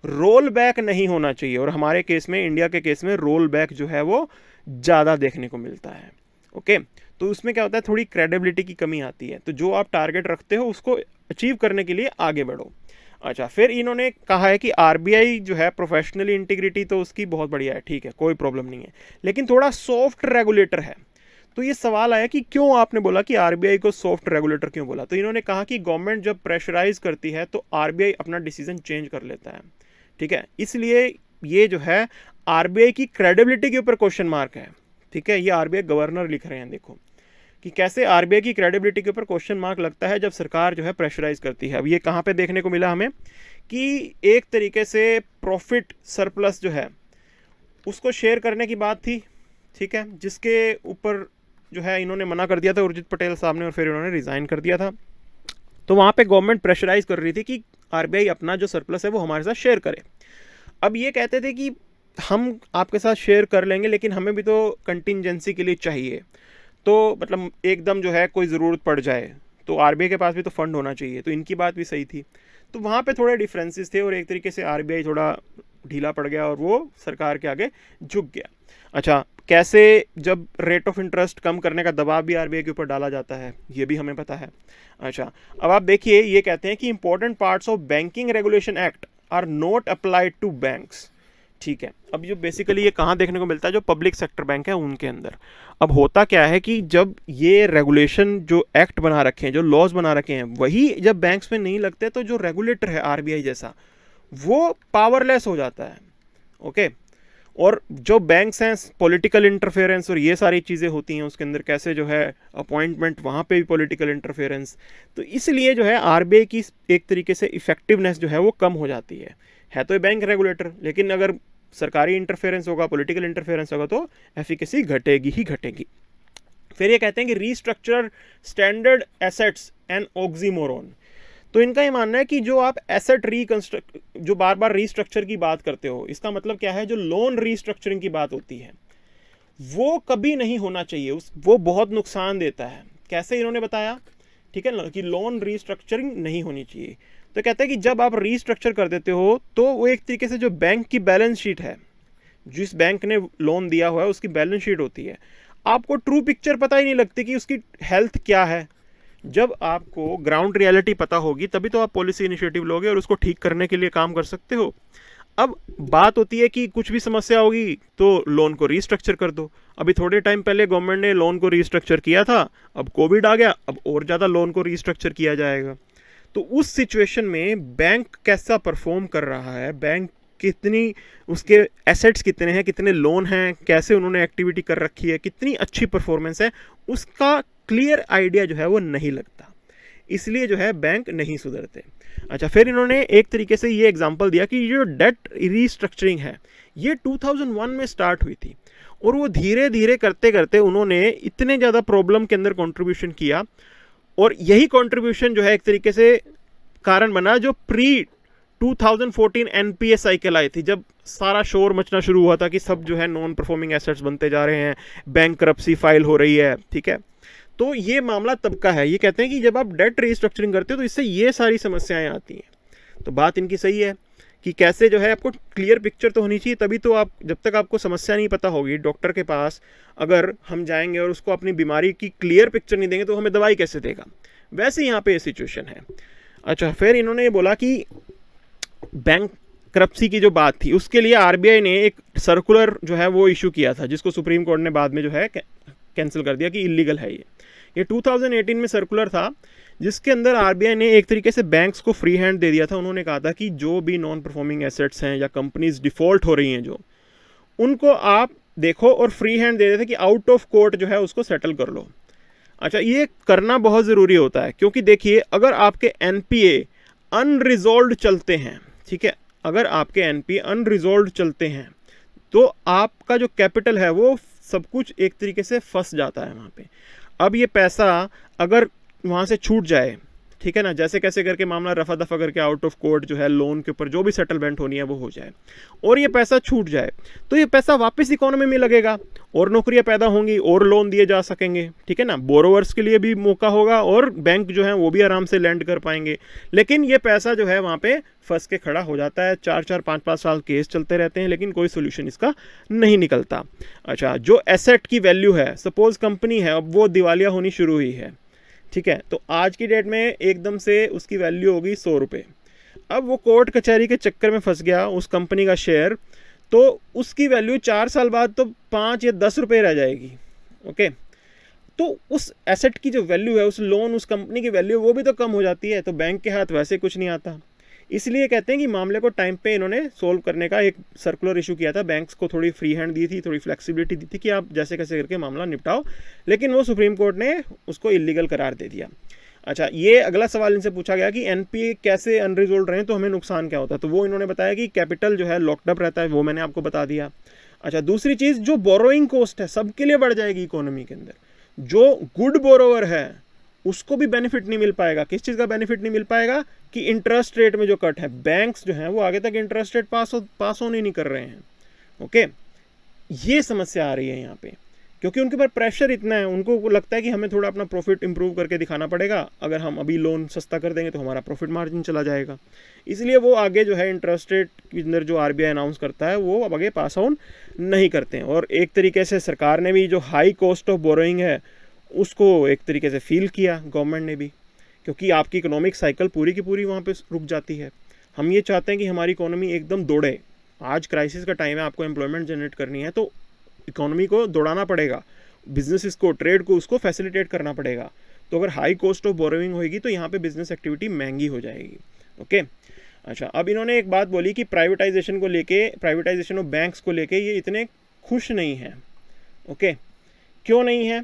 रोल बैक नहीं होना चाहिए और हमारे केस में इंडिया के केस में रोल बैक जो है वो ज़्यादा देखने को मिलता है ओके तो उसमें क्या होता है थोड़ी क्रेडिबिलिटी की कमी आती है तो जो आप टारगेट रखते हो उसको अचीव करने के लिए आगे बढ़ो अच्छा फिर इन्होंने कहा है कि आर जो है प्रोफेशनली इंटीग्रिटी तो उसकी बहुत बढ़िया है ठीक है कोई प्रॉब्लम नहीं है लेकिन थोड़ा सॉफ्ट रेगुलेटर है तो ये सवाल आया कि क्यों आपने बोला कि आर को सॉफ्ट रेगुलेटर क्यों बोला तो इन्होंने कहा कि गवर्नमेंट जब प्रेशराइज करती है तो आर अपना डिसीजन चेंज कर लेता है ठीक है इसलिए ये जो है आर की क्रेडिबिलिटी के ऊपर क्वेश्चन मार्क है ठीक है ये आर गवर्नर लिख रहे हैं देखो कि कैसे आरबीआई की क्रेडिबिलिटी के ऊपर क्वेश्चन मार्क लगता है जब सरकार जो है प्रेशराइज करती है अब ये कहाँ पे देखने को मिला हमें कि एक तरीके से प्रॉफिट सरप्लस जो है उसको शेयर करने की बात थी ठीक है जिसके ऊपर जो है इन्होंने मना कर दिया था उर्जित पटेल साहब ने और फिर इन्होंने रिज़ाइन कर दिया था तो वहाँ पे गवर्नमेंट प्रेशराइज कर रही थी कि आर अपना जो सरप्लस है वो हमारे साथ शेयर करे अब ये कहते थे कि हम आपके साथ शेयर कर लेंगे लेकिन हमें भी तो कंटिजेंसी के लिए चाहिए तो मतलब एकदम जो है कोई ज़रूरत पड़ जाए तो आर के पास भी तो फंड होना चाहिए तो इनकी बात भी सही थी तो वहाँ पे थोड़े डिफरेंसेस थे और एक तरीके से आर थोड़ा ढीला पड़ गया और वो सरकार के आगे झुक गया अच्छा कैसे जब रेट ऑफ इंटरेस्ट कम करने का दबाव भी आरबीआई के ऊपर डाला जाता है ये भी हमें पता है अच्छा अब आप देखिए ये कहते हैं कि important parts of banking regulation act are not applied to banks ठीक है अब जो बेसिकली ये कहाँ देखने को मिलता है जो पब्लिक सेक्टर बैंक है उनके अंदर अब होता क्या है कि जब ये रेगुलेशन जो एक्ट बना रखे हैं जो लॉज बना रखे हैं वही जब बैंक्स में नहीं लगते तो जो रेगुलेटर है आरबीआई जैसा वो पावरलेस हो जाता है ओके okay? और जो बैंक्स हैं पॉलिटिकल इंटरफेरेंस और ये सारी चीज़ें होती हैं उसके अंदर कैसे जो है अपॉइंटमेंट वहाँ पे भी पॉलिटिकल इंटरफेरेंस तो इसलिए जो है आर की एक तरीके से इफ़ेक्टिवनेस जो है वो कम हो जाती है है तो बैंक रेगुलेटर लेकिन अगर सरकारी इंटरफेरेंस होगा पॉलिटिकल इंटरफेरेंस होगा तो एफिकेसी घटेगी ही घटेगी फिर ये कहते हैं कि restructure standard assets and oxymoron तो इनका ये मानना है कि जो आप एसेट रिकंस्ट्रक्ट जो बार बार रीस्ट्रक्चर की बात करते हो इसका मतलब क्या है जो लोन रीस्ट्रक्चरिंग की बात होती है वो कभी नहीं होना चाहिए उस वो बहुत नुकसान देता है कैसे इन्होंने बताया ठीक है कि लोन रीस्ट्रक्चरिंग नहीं होनी चाहिए तो कहते हैं कि जब आप रीस्ट्रक्चर कर देते हो तो वो एक तरीके से जो बैंक की बैलेंस शीट है जिस बैंक ने लोन दिया हुआ है उसकी बैलेंस शीट होती है आपको ट्रू पिक्चर पता ही नहीं लगती कि उसकी हेल्थ क्या है जब आपको ग्राउंड रियलिटी पता होगी तभी तो आप पॉलिसी इनिशिएटिव लोगे और उसको ठीक करने के लिए काम कर सकते हो अब बात होती है कि कुछ भी समस्या होगी तो लोन को रीस्ट्रक्चर कर दो अभी थोड़े टाइम पहले गवर्नमेंट ने लोन को रीस्ट्रक्चर किया था अब कोविड आ गया अब और ज़्यादा लोन को रीस्ट्रक्चर किया जाएगा तो उस सिचुएशन में बैंक कैसा परफॉर्म कर रहा है बैंक कितनी उसके एसेट्स कितने हैं कितने लोन हैं कैसे उन्होंने एक्टिविटी कर रखी है कितनी अच्छी परफॉर्मेंस है उसका क्लियर आइडिया जो है वो नहीं लगता इसलिए जो है बैंक नहीं सुधरते अच्छा फिर इन्होंने एक तरीके से ये एग्जाम्पल दिया कि ये जो डेट रीस्ट्रक्चरिंग है ये 2001 में स्टार्ट हुई थी और वो धीरे धीरे करते करते उन्होंने इतने ज़्यादा प्रॉब्लम के अंदर कंट्रीब्यूशन किया और यही कंट्रीब्यूशन जो है एक तरीके से कारण बना जो प्री 2014 एनपीए साइकिल आई थी जब सारा शोर मचना शुरू हुआ था कि सब जो है नॉन परफॉर्मिंग एसेट्स बनते जा रहे हैं बैंक फाइल हो रही है ठीक है तो ये मामला तब का है ये कहते हैं कि जब आप डेट रिस्ट्रक्चरिंग करते हो तो इससे ये सारी समस्याएं आती हैं तो बात इनकी सही है कि कैसे जो है आपको क्लियर पिक्चर तो होनी चाहिए तभी तो आप जब तक आपको समस्या नहीं पता होगी डॉक्टर के पास अगर हम जाएंगे और उसको अपनी बीमारी की क्लियर पिक्चर नहीं देंगे तो हमें दवाई कैसे देगा वैसे यहाँ पे ये सिचुएशन है अच्छा फिर इन्होंने बोला कि बैंक करप्सी की जो बात थी उसके लिए आर ने एक सर्कुलर जो है वो इशू किया था जिसको सुप्रीम कोर्ट ने बाद में जो है कैंसिल कर दिया कि इलीगल है ये ये 2018 में सर्कुलर था जिसके अंदर आर ने एक तरीके से बैंक्स को फ्री हैंड दे दिया था उन्होंने कहा था कि जो भी नॉन परफॉर्मिंग एसेट्स हैं या कंपनीज डिफ़ॉल्ट हो रही हैं जो उनको आप देखो और फ्री हैंड दे देते कि आउट ऑफ कोर्ट जो है उसको सेटल कर लो अच्छा ये करना बहुत ज़रूरी होता है क्योंकि देखिए अगर आपके एन पी चलते हैं ठीक है अगर आपके एन पी चलते हैं तो आपका जो कैपिटल है वो सब कुछ एक तरीके से फंस जाता है वहाँ पे अब ये पैसा अगर वहाँ से छूट जाए ठीक है ना जैसे कैसे करके मामला रफा दफा करके आउट ऑफ कोर्ट जो है लोन के ऊपर जो भी सेटलमेंट होनी है वो हो जाए और ये पैसा छूट जाए तो ये पैसा वापस इकोनॉमी में लगेगा और नौकरियां पैदा होंगी और लोन दिए जा सकेंगे ठीक है ना बोरोवर्स के लिए भी मौका होगा और बैंक जो है वो भी आराम से लैंड कर पाएंगे लेकिन ये पैसा जो है वहाँ पे फंस के खड़ा हो जाता है चार चार पाँच पाँच साल केस चलते रहते हैं लेकिन कोई सोल्यूशन इसका नहीं निकलता अच्छा जो एसेट की वैल्यू है सपोज कंपनी है अब वो दिवालिया होनी शुरू हुई है ठीक है तो आज की डेट में एकदम से उसकी वैल्यू होगी सौ रुपये अब वो कोर्ट कचहरी के चक्कर में फंस गया उस कंपनी का शेयर तो उसकी वैल्यू चार साल बाद तो पाँच या दस रुपये रह जाएगी ओके तो उस एसेट की जो वैल्यू है उस लोन उस कंपनी की वैल्यू वो भी तो कम हो जाती है तो बैंक के हाथ वैसे कुछ नहीं आता इसलिए कहते हैं कि मामले को टाइम पे इन्होंने सोल्व करने का एक सर्कुलर इशू किया था बैंक्स को थोड़ी फ्री हैंड दी थी थोड़ी फ्लेक्सिबिलिटी दी थी कि आप जैसे कैसे करके मामला निपटाओ लेकिन वो सुप्रीम कोर्ट ने उसको इलीगल करार दे दिया अच्छा ये अगला सवाल इनसे पूछा गया कि एन कैसे अनरिजोल्व रहे तो हमें नुकसान क्या होता है तो वो इन्होंने बताया कि कैपिटल जो है लॉकडअप रहता है वो मैंने आपको बता दिया अच्छा दूसरी चीज़ जो बोरोइंग कॉस्ट है सबके लिए बढ़ जाएगी इकोनॉमी के अंदर जो गुड बोरोवर है उसको भी बेनिफिट नहीं मिल पाएगा किस चीज़ का बेनिफिट नहीं मिल पाएगा कि इंटरेस्ट रेट में जो कट है बैंक्स जो हैं वो आगे तक इंटरेस्ट रेट पास हो पास होने नहीं कर रहे हैं ओके ये समस्या आ रही है यहाँ पे क्योंकि उनके ऊपर प्रेशर इतना है उनको लगता है कि हमें थोड़ा अपना प्रॉफिट इंप्रूव करके दिखाना पड़ेगा अगर हम अभी लोन सस्ता कर देंगे तो हमारा प्रॉफिट मार्जिन चला जाएगा इसलिए वो आगे जो है इंटरेस्ट रेट के अंदर जो आर अनाउंस करता है वो अब आगे पास ऑन नहीं करते हैं और एक तरीके से सरकार ने भी जो हाई कॉस्ट ऑफ बोरोइंग है उसको एक तरीके से फील किया गवर्नमेंट ने भी क्योंकि आपकी इकोनॉमिक साइकिल पूरी की पूरी वहाँ पे रुक जाती है हम ये चाहते हैं कि हमारी इकोनॉमी एकदम दौड़े आज क्राइसिस का टाइम है आपको एम्प्लॉयमेंट जनरेट करनी है तो इकोनॉमी को दौड़ाना पड़ेगा बिजनेसिस को ट्रेड को उसको फैसिलिटेट करना पड़ेगा तो अगर हाई कॉस्ट ऑफ बोरोविंग होगी तो यहाँ पे बिजनेस एक्टिविटी महंगी हो जाएगी ओके अच्छा अब इन्होंने एक बात बोली कि प्राइवेटाइजेशन को लेके प्राइवेटाइजेशन ऑफ बैंक्स को लेके ये इतने खुश नहीं हैं ओके क्यों नहीं है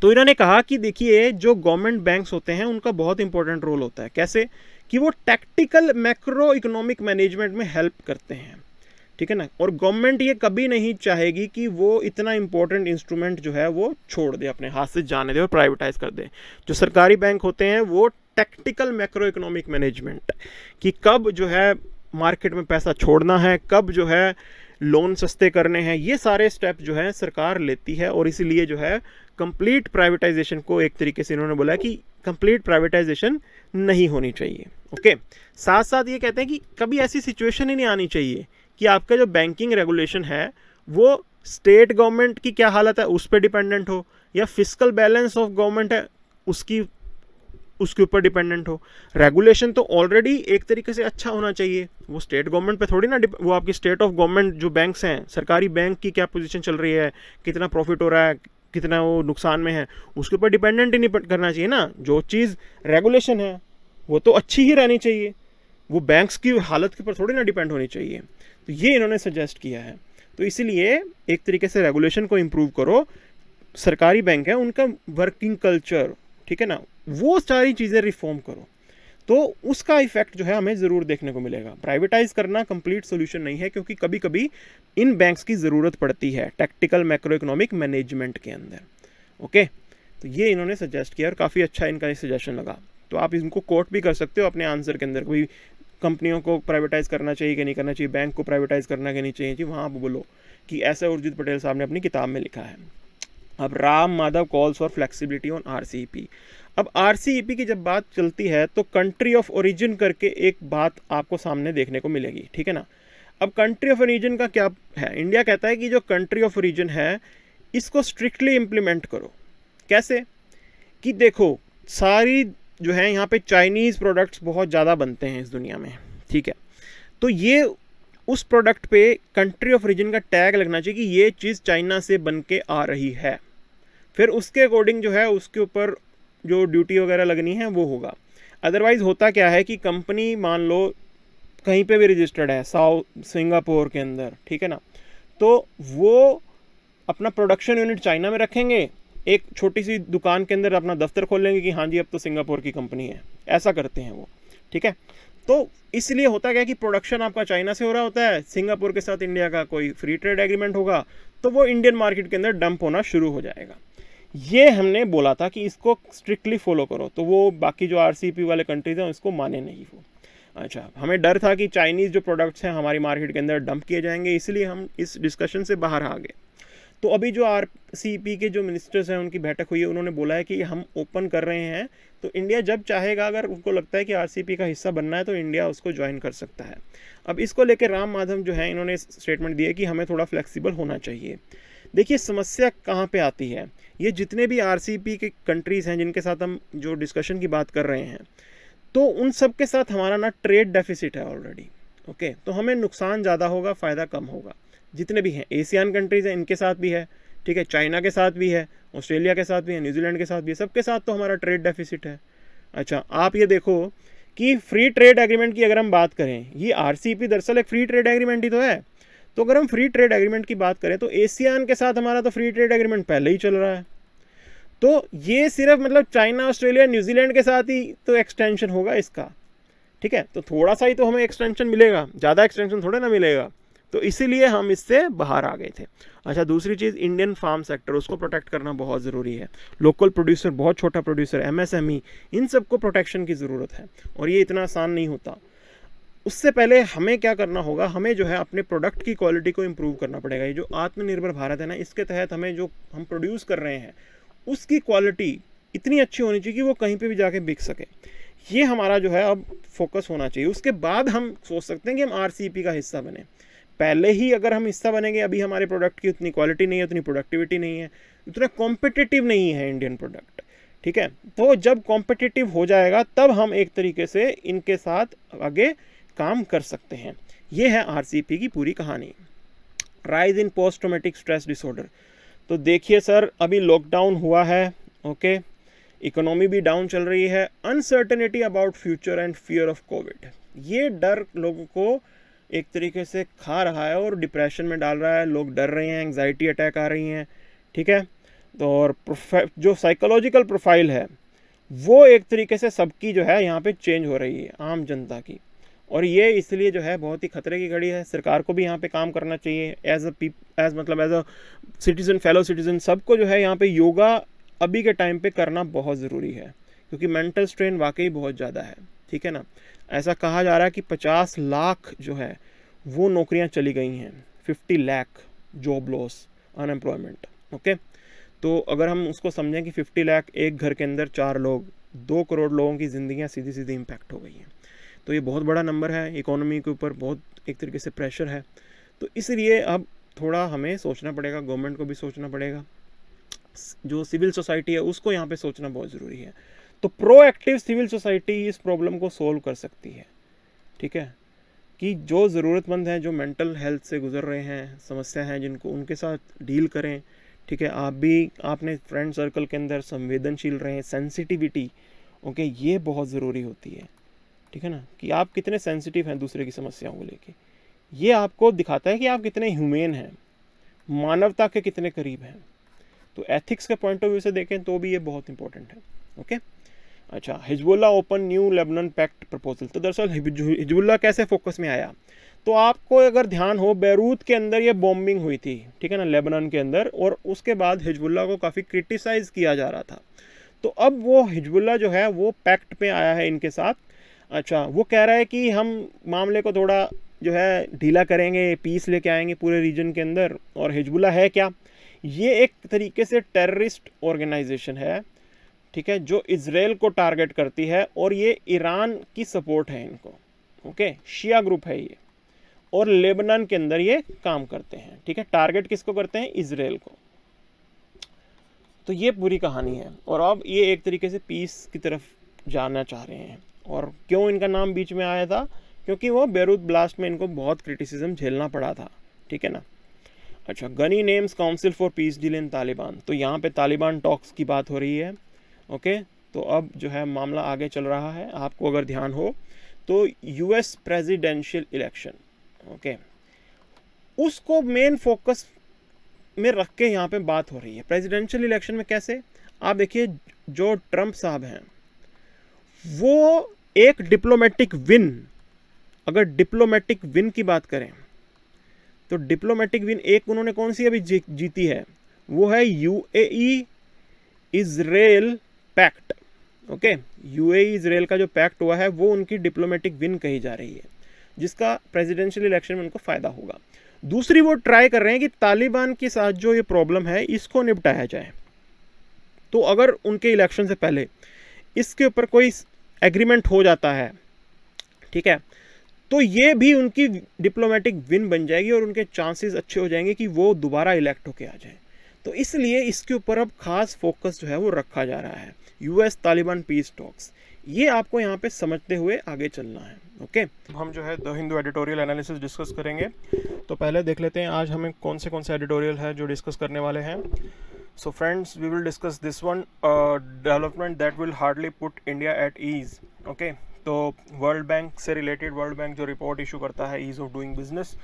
तो इन्होंने कहा कि देखिए जो गवर्नमेंट बैंक्स होते हैं उनका बहुत इंपॉर्टेंट रोल होता है कैसे कि वो टैक्टिकल मैक्रो इकोनॉमिक मैनेजमेंट में हेल्प करते हैं ठीक है ना और गवर्नमेंट ये कभी नहीं चाहेगी कि वो इतना इंपॉर्टेंट इंस्ट्रूमेंट जो है वो छोड़ दे अपने हाथ से जाने दे और प्राइवेटाइज कर दे जो सरकारी बैंक होते हैं वो टैक्टिकल मैक्रो इकोनॉमिक मैनेजमेंट कि कब जो है मार्केट में पैसा छोड़ना है कब जो है लोन सस्ते करने हैं ये सारे स्टेप जो है सरकार लेती है और इसीलिए जो है कंप्लीट प्राइवेटाइजेशन को एक तरीके से इन्होंने बोला कि कंप्लीट प्राइवेटाइजेशन नहीं होनी चाहिए ओके साथ साथ ये कहते हैं कि कभी ऐसी सिचुएशन ही नहीं आनी चाहिए कि आपका जो बैंकिंग रेगुलेशन है वो स्टेट गवर्नमेंट की क्या हालत है उस पर डिपेंडेंट हो या फिजिकल बैलेंस ऑफ गवर्नमेंट है उसकी उसके ऊपर डिपेंडेंट हो रेगुलेशन तो ऑलरेडी एक तरीके से अच्छा होना चाहिए वो स्टेट गवर्नमेंट पे थोड़ी ना वो आपकी स्टेट ऑफ गवर्नमेंट जो बैंक्स हैं सरकारी बैंक की क्या पोजीशन चल रही है कितना प्रॉफिट हो रहा है कितना वो नुकसान में है उसके ऊपर डिपेंडेंट ही नहीं करना चाहिए ना जो चीज़ रेगुलेशन है वो तो अच्छी ही रहनी चाहिए वो बैंक्स की हालत के ऊपर थोड़ी ना डिपेंड होनी चाहिए तो ये इन्होंने सजेस्ट किया है तो इसीलिए एक तरीके से रेगुलेशन को इम्प्रूव करो सरकारी बैंक है उनका वर्किंग कल्चर ठीक है ना वो सारी चीज़ें रिफॉर्म करो तो उसका इफेक्ट जो है हमें ज़रूर देखने को मिलेगा प्राइवेटाइज करना कंप्लीट सोल्यूशन नहीं है क्योंकि कभी कभी इन बैंक्स की ज़रूरत पड़ती है टैक्टिकल मैक्रो इकोनॉमिक मैनेजमेंट के अंदर ओके तो ये इन्होंने सजेस्ट किया और काफ़ी अच्छा इनका ये सजेशन लगा तो आप इनको कोट भी कर सकते हो अपने आंसर के अंदर कोई कंपनियों को प्राइवेटाइज करना चाहिए कि नहीं करना चाहिए बैंक को प्राइवेटाइज करना कि नहीं चाहिए जी वहाँ आप बोलो कि ऐसा उर्जित पटेल साहब ने अपनी किताब में लिखा है अब Ram Madhav calls for flexibility on R अब आर e की जब बात चलती है तो कंट्री ऑफ ओरिजिन करके एक बात आपको सामने देखने को मिलेगी ठीक है ना अब कंट्री ऑफ ओरिजिन का क्या है इंडिया कहता है कि जो कंट्री ऑफ ओरिजिन है इसको स्ट्रिक्टली इम्प्लीमेंट करो कैसे कि देखो सारी जो है यहाँ पे चाइनीज़ प्रोडक्ट्स बहुत ज़्यादा बनते हैं इस दुनिया में ठीक है तो ये उस प्रोडक्ट पे कंट्री ऑफ रीजन का टैग लगना चाहिए कि ये चीज़ चाइना से बन के आ रही है फिर उसके अकॉर्डिंग जो है उसके ऊपर जो ड्यूटी वगैरह लगनी है वो होगा अदरवाइज़ होता क्या है कि कंपनी मान लो कहीं पे भी रजिस्टर्ड है साउथ सिंगापुर के अंदर ठीक है ना तो वो अपना प्रोडक्शन यूनिट चाइना में रखेंगे एक छोटी सी दुकान के अंदर अपना दफ्तर खोल लेंगे कि हाँ जी अब तो सिंगापुर की कंपनी है ऐसा करते हैं वो ठीक है तो इसलिए होता क्या कि प्रोडक्शन आपका चाइना से हो रहा होता है सिंगापुर के साथ इंडिया का कोई फ्री ट्रेड एग्रीमेंट होगा तो वो इंडियन मार्केट के अंदर डंप होना शुरू हो जाएगा ये हमने बोला था कि इसको स्ट्रिक्टली फॉलो करो तो वो बाकी जो आर वाले कंट्रीज हैं उसको माने नहीं वो अच्छा हमें डर था कि चाइनीज़ जो प्रोडक्ट्स हैं हमारी मार्केट के अंदर डंप किए जाएंगे इसलिए हम इस डिस्कशन से बाहर आ गए तो अभी जो आर के जो मिनिस्टर्स हैं उनकी बैठक हुई है उन्होंने बोला है कि हम ओपन कर रहे हैं तो इंडिया जब चाहेगा अगर उनको लगता है कि आर का हिस्सा बनना है तो इंडिया उसको ज्वाइन कर सकता है अब इसको लेकर राम माधव जो है इन्होंने स्टेटमेंट दिया कि हमें थोड़ा फ्लेक्सिबल होना चाहिए देखिए समस्या कहाँ पे आती है ये जितने भी आर के कंट्रीज़ हैं जिनके साथ हम जो डिस्कशन की बात कर रहे हैं तो उन सब के साथ हमारा ना ट्रेड डेफिसिट है ऑलरेडी ओके तो हमें नुकसान ज़्यादा होगा फ़ायदा कम होगा जितने भी हैं एशियन कंट्रीज़ हैं इनके साथ भी है ठीक है चाइना के साथ भी है ऑस्ट्रेलिया के साथ भी है न्यूजीलैंड के साथ भी है सबके साथ तो हमारा ट्रेड डेफिसिट है अच्छा आप ये देखो कि फ्री ट्रेड एग्रीमेंट की अगर हम बात करें ये आर दरअसल एक फ्री ट्रेड एग्रीमेंट ही तो है तो अगर हम फ्री ट्रेड एग्रीमेंट की बात करें तो एशियान के साथ हमारा तो फ्री ट्रेड एग्रीमेंट पहले ही चल रहा है तो ये सिर्फ मतलब चाइना ऑस्ट्रेलिया न्यूजीलैंड के साथ ही तो एक्सटेंशन होगा इसका ठीक है तो थोड़ा सा ही तो हमें एक्सटेंशन मिलेगा ज़्यादा एक्सटेंशन थोड़ा ना मिलेगा तो इसीलिए हम इससे बाहर आ गए थे अच्छा दूसरी चीज़ इंडियन फार्म सेक्टर उसको प्रोटेक्ट करना बहुत ज़रूरी है लोकल प्रोड्यूसर बहुत छोटा प्रोड्यूसर एम e, इन सबको प्रोटेक्शन की ज़रूरत है और ये इतना आसान नहीं होता उससे पहले हमें क्या करना होगा हमें जो है अपने प्रोडक्ट की क्वालिटी को इम्प्रूव करना पड़ेगा ये जो आत्मनिर्भर भारत है ना इसके तहत हमें जो हम प्रोड्यूस कर रहे हैं उसकी क्वालिटी इतनी अच्छी होनी चाहिए कि वो कहीं पे भी जाके बिक सके ये हमारा जो है अब फोकस होना चाहिए उसके बाद हम सोच सकते हैं कि हम आर का हिस्सा बने पहले ही अगर हम हिस्सा बनेंगे अभी हमारे प्रोडक्ट की उतनी क्वालिटी नहीं है उतनी प्रोडक्टिविटी नहीं है उतना कॉम्पिटिटिव नहीं है इंडियन प्रोडक्ट ठीक है तो जब कॉम्पिटिटिव हो जाएगा तब हम एक तरीके से इनके साथ आगे काम कर सकते हैं ये है आर की पूरी कहानी rise in post traumatic stress disorder तो देखिए सर अभी लॉकडाउन हुआ है ओके इकोनॉमी भी डाउन चल रही है uncertainty about future and fear of Covid ये डर लोगों को एक तरीके से खा रहा है और डिप्रेशन में डाल रहा है लोग डर रहे हैं एंगजाइटी अटैक आ रही हैं ठीक है तो और जो साइकोलॉजिकल प्रोफाइल है वो एक तरीके से सबकी जो है यहाँ पे चेंज हो रही है आम जनता की और ये इसलिए जो है बहुत ही खतरे की घड़ी है सरकार को भी यहाँ पे काम करना चाहिए एज अ पीप एज मतलब as a citizen fellow citizen सबको जो है यहाँ पे योगा अभी के टाइम पे करना बहुत ज़रूरी है क्योंकि मेंटल स्ट्रेन वाकई बहुत ज़्यादा है ठीक है ना ऐसा कहा जा रहा है कि पचास लाख जो है वो नौकरियां चली गई हैं fifty lakh job loss unemployment okay तो अगर हम उसको समझें कि फिफ्टी लाख एक घर के अंदर चार लोग दो करोड़ लोगों की ज़िंदियाँ सीधी सीधी इम्पैक्ट हो गई हैं तो ये बहुत बड़ा नंबर है इकोनॉमी के ऊपर बहुत एक तरीके से प्रेशर है तो इसलिए अब थोड़ा हमें सोचना पड़ेगा गवर्नमेंट को भी सोचना पड़ेगा जो सिविल सोसाइटी है उसको यहाँ पे सोचना बहुत ज़रूरी है तो प्रोएक्टिव सिविल सोसाइटी इस प्रॉब्लम को सोल्व कर सकती है ठीक है कि जो ज़रूरतमंद हैं जो मेंटल हेल्थ से गुजर रहे हैं समस्या हैं जिनको उनके साथ डील करें ठीक है आप भी आपने फ्रेंड सर्कल के अंदर संवेदनशील रहें सेंसिटिविटी ओके ये बहुत ज़रूरी होती है ठीक है ना कि आप कितने सेंसिटिव हैं दूसरे की समस्याओं को लेके ये आपको दिखाता है कि आप कितने ह्यूमेन हैं मानवता के कितने करीब हैं तो एथिक्स के पॉइंट ऑफ व्यू से देखें तो भी ये बहुत इंपॉर्टेंट है ओके okay? अच्छा Hezbollah open new Lebanon pact proposal तो दरअसल हिजबुल्ला कैसे फोकस में आया तो आपको अगर ध्यान हो बैरूत के अंदर ये बॉम्बिंग हुई थी ठीक है ना लेबनान के अंदर और उसके बाद हिजबुल्ला को काफ़ी क्रिटिसाइज़ किया जा रहा था तो अब वो हिजबुल्ला जो है वो पैक्ट पे आया है इनके साथ अच्छा वो कह रहा है कि हम मामले को थोड़ा जो है ढीला करेंगे पीस लेके आएंगे पूरे रीजन के अंदर और हिजबुल्ला है क्या ये एक तरीके से टेररिस्ट ऑर्गेनाइजेशन है ठीक है जो इसराइल को टारगेट करती है और ये ईरान की सपोर्ट है इनको ओके शिया ग्रुप है ये और लेबनान के अंदर ये काम करते हैं ठीक है टारगेट किसको करते हैं इसराइल को तो ये पूरी कहानी है और अब ये एक तरीके से पीस की तरफ जाना चाह रहे हैं और क्यों इनका नाम बीच में आया था क्योंकि वो बेरूत ब्लास्ट में इनको बहुत क्रिटिसिज्म झेलना पड़ा था ठीक है ना अच्छा Ghani names council for peace deal in Taliban तो यहाँ पे तालिबान टॉक्स की बात हो रही है ओके तो अब जो है मामला आगे चल रहा है आपको अगर ध्यान हो तो यूएस प्रेसिडेंशियल इलेक्शन ओके उसको मेन फोकस में रख के यहाँ पे बात हो रही है प्रेसिडेंशियल इलेक्शन में कैसे आप देखिए जो ट्रंप साहब हैं वो एक डिप्लोमेटिक विन अगर डिप्लोमेटिक विन की बात करें तो डिप्लोमेटिक विन एक उन्होंने कौन सी अभी जी, जीती है वो है UAE Israel pact okay UAE Israel का जो पैक्ट हुआ है वो उनकी डिप्लोमेटिक विन कही जा रही है जिसका प्रेसिडेंशियल इलेक्शन में उनको फ़ायदा होगा दूसरी वो ट्राई कर रहे हैं कि तालिबान के साथ जो ये प्रॉब्लम है इसको निपटाया जाए तो अगर उनके इलेक्शन से पहले इसके ऊपर कोई एग्रीमेंट हो जाता है ठीक है तो ये भी उनकी डिप्लोमेटिक विन बन जाएगी और उनके चांसेस अच्छे हो जाएंगे कि वो दोबारा इलेक्ट होके आ जाए तो इसलिए इसके ऊपर अब खास फोकस जो है वो रखा जा रहा है यूएस तालिबान पीस टॉक्स ये आपको यहाँ पे समझते हुए आगे चलना है ओके हम जो है the Hindu editorial analysis discuss करेंगे तो पहले देख लेते हैं आज हमें कौन से कौन से एडिटोरियल है जो डिस्कस करने वाले हैं so friends we will discuss this one development that will hardly put India at ease okay तो वर्ल्ड बैंक से रिलेटेड वर्ल्ड बैंक जो रिपोर्ट इशू करता है ईज़ ऑफ डूइंग बिजनेस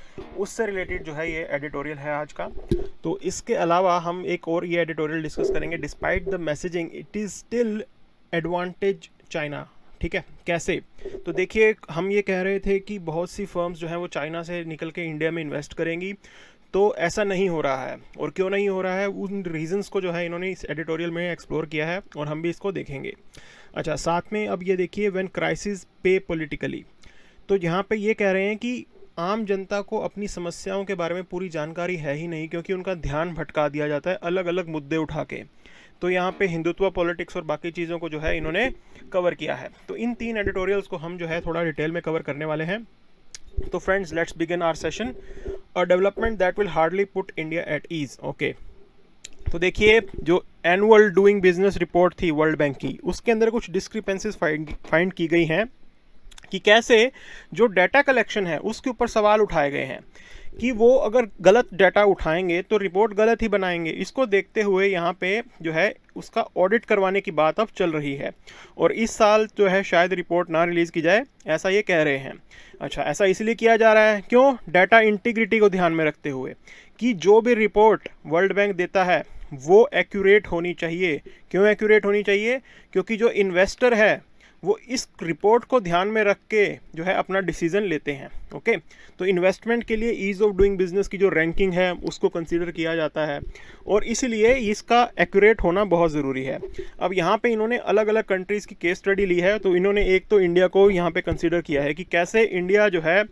उससे रिलेटेड जो है ये एडिटोरियल है आज का तो इसके अलावा हम एक और ये एडिटोरियल डिस्कस करेंगे despite the messaging it is still advantage China ठीक है कैसे तो देखिए हम ये कह रहे थे कि बहुत सी फर्म्स जो हैं वो चाइना से निकल के इंडिया में इन्वेस्ट करेंगी तो ऐसा नहीं हो रहा है और क्यों नहीं हो रहा है उन रीजंस को जो है इन्होंने इस एडिटोरियल में एक्सप्लोर किया है और हम भी इसको देखेंगे अच्छा साथ में अब ये देखिए व्हेन क्राइसिस पे पॉलिटिकली तो यहाँ पे ये कह रहे हैं कि आम जनता को अपनी समस्याओं के बारे में पूरी जानकारी है ही नहीं क्योंकि उनका ध्यान भटका दिया जाता है अलग अलग मुद्दे उठा के तो यहाँ पे हिंदुत्व पॉलिटिक्स और बाकी चीज़ों को जो है इन्होंने कवर किया है तो इन तीन एडिटोरियल्स को हम जो है थोड़ा डिटेल में कवर करने वाले हैं तो friends let's begin our session a development that will hardly put India at ease okay तो देखिए जो एनुअल डूइंग बिजनेस रिपोर्ट थी वर्ल्ड बैंक की उसके अंदर कुछ डिस्क्रिपेंसीज फाइंड की गई हैं कि कैसे जो डाटा कलेक्शन है उसके ऊपर सवाल उठाए गए हैं कि वो अगर गलत डाटा उठाएंगे तो रिपोर्ट गलत ही बनाएंगे इसको देखते हुए यहाँ पे जो है उसका ऑडिट करवाने की बात अब चल रही है और इस साल जो है शायद रिपोर्ट ना रिलीज़ की जाए ऐसा ये कह रहे हैं अच्छा ऐसा इसलिए किया जा रहा है क्यों डाटा इंटीग्रिटी को ध्यान में रखते हुए कि जो भी रिपोर्ट वर्ल्ड बैंक देता है वो एक्यूरेट होनी चाहिए क्यों एक्यूरेट होनी चाहिए क्योंकि जो इन्वेस्टर है वो इस रिपोर्ट को ध्यान में रख के जो है अपना डिसीजन लेते हैं ओके तो इन्वेस्टमेंट के लिए ईज़ ऑफ डूइंग बिजनेस की जो रैंकिंग है उसको कंसीडर किया जाता है और इसलिए इसका एक्यूरेट होना बहुत ज़रूरी है अब यहाँ पे इन्होंने अलग अलग कंट्रीज़ की केस स्टडी ली है तो इन्होंने एक तो इंडिया को यहाँ पर कंसिडर किया है कि कैसे इंडिया जो है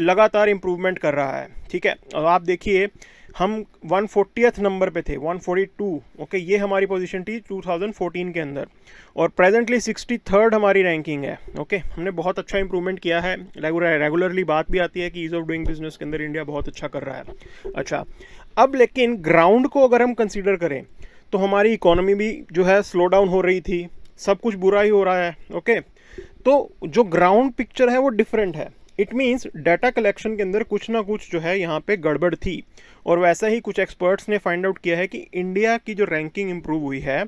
लगातार इम्प्रूवमेंट कर रहा है ठीक है अब आप देखिए हम वन नंबर पे थे 142 ओके ये हमारी पोजीशन थी 2014 के अंदर और प्रेजेंटली सिक्सटी थर्ड हमारी रैंकिंग है ओके हमने बहुत अच्छा इंप्रूवमेंट किया है रेगुलरली बात भी आती है कि ईज़ ऑफ डूइंग बिजनेस के अंदर इंडिया बहुत अच्छा कर रहा है अच्छा अब लेकिन ग्राउंड को अगर हम कंसिडर करें तो हमारी इकोनॉमी भी जो है स्लो डाउन हो रही थी सब कुछ बुरा ही हो रहा है ओके तो जो ग्राउंड पिक्चर है वो डिफरेंट है इट मीन्स डाटा कलेक्शन के अंदर कुछ ना कुछ जो है यहाँ पे गड़बड़ थी और वैसा ही कुछ एक्सपर्ट्स ने फाइंड आउट किया है कि इंडिया की जो रैंकिंग इम्प्रूव हुई है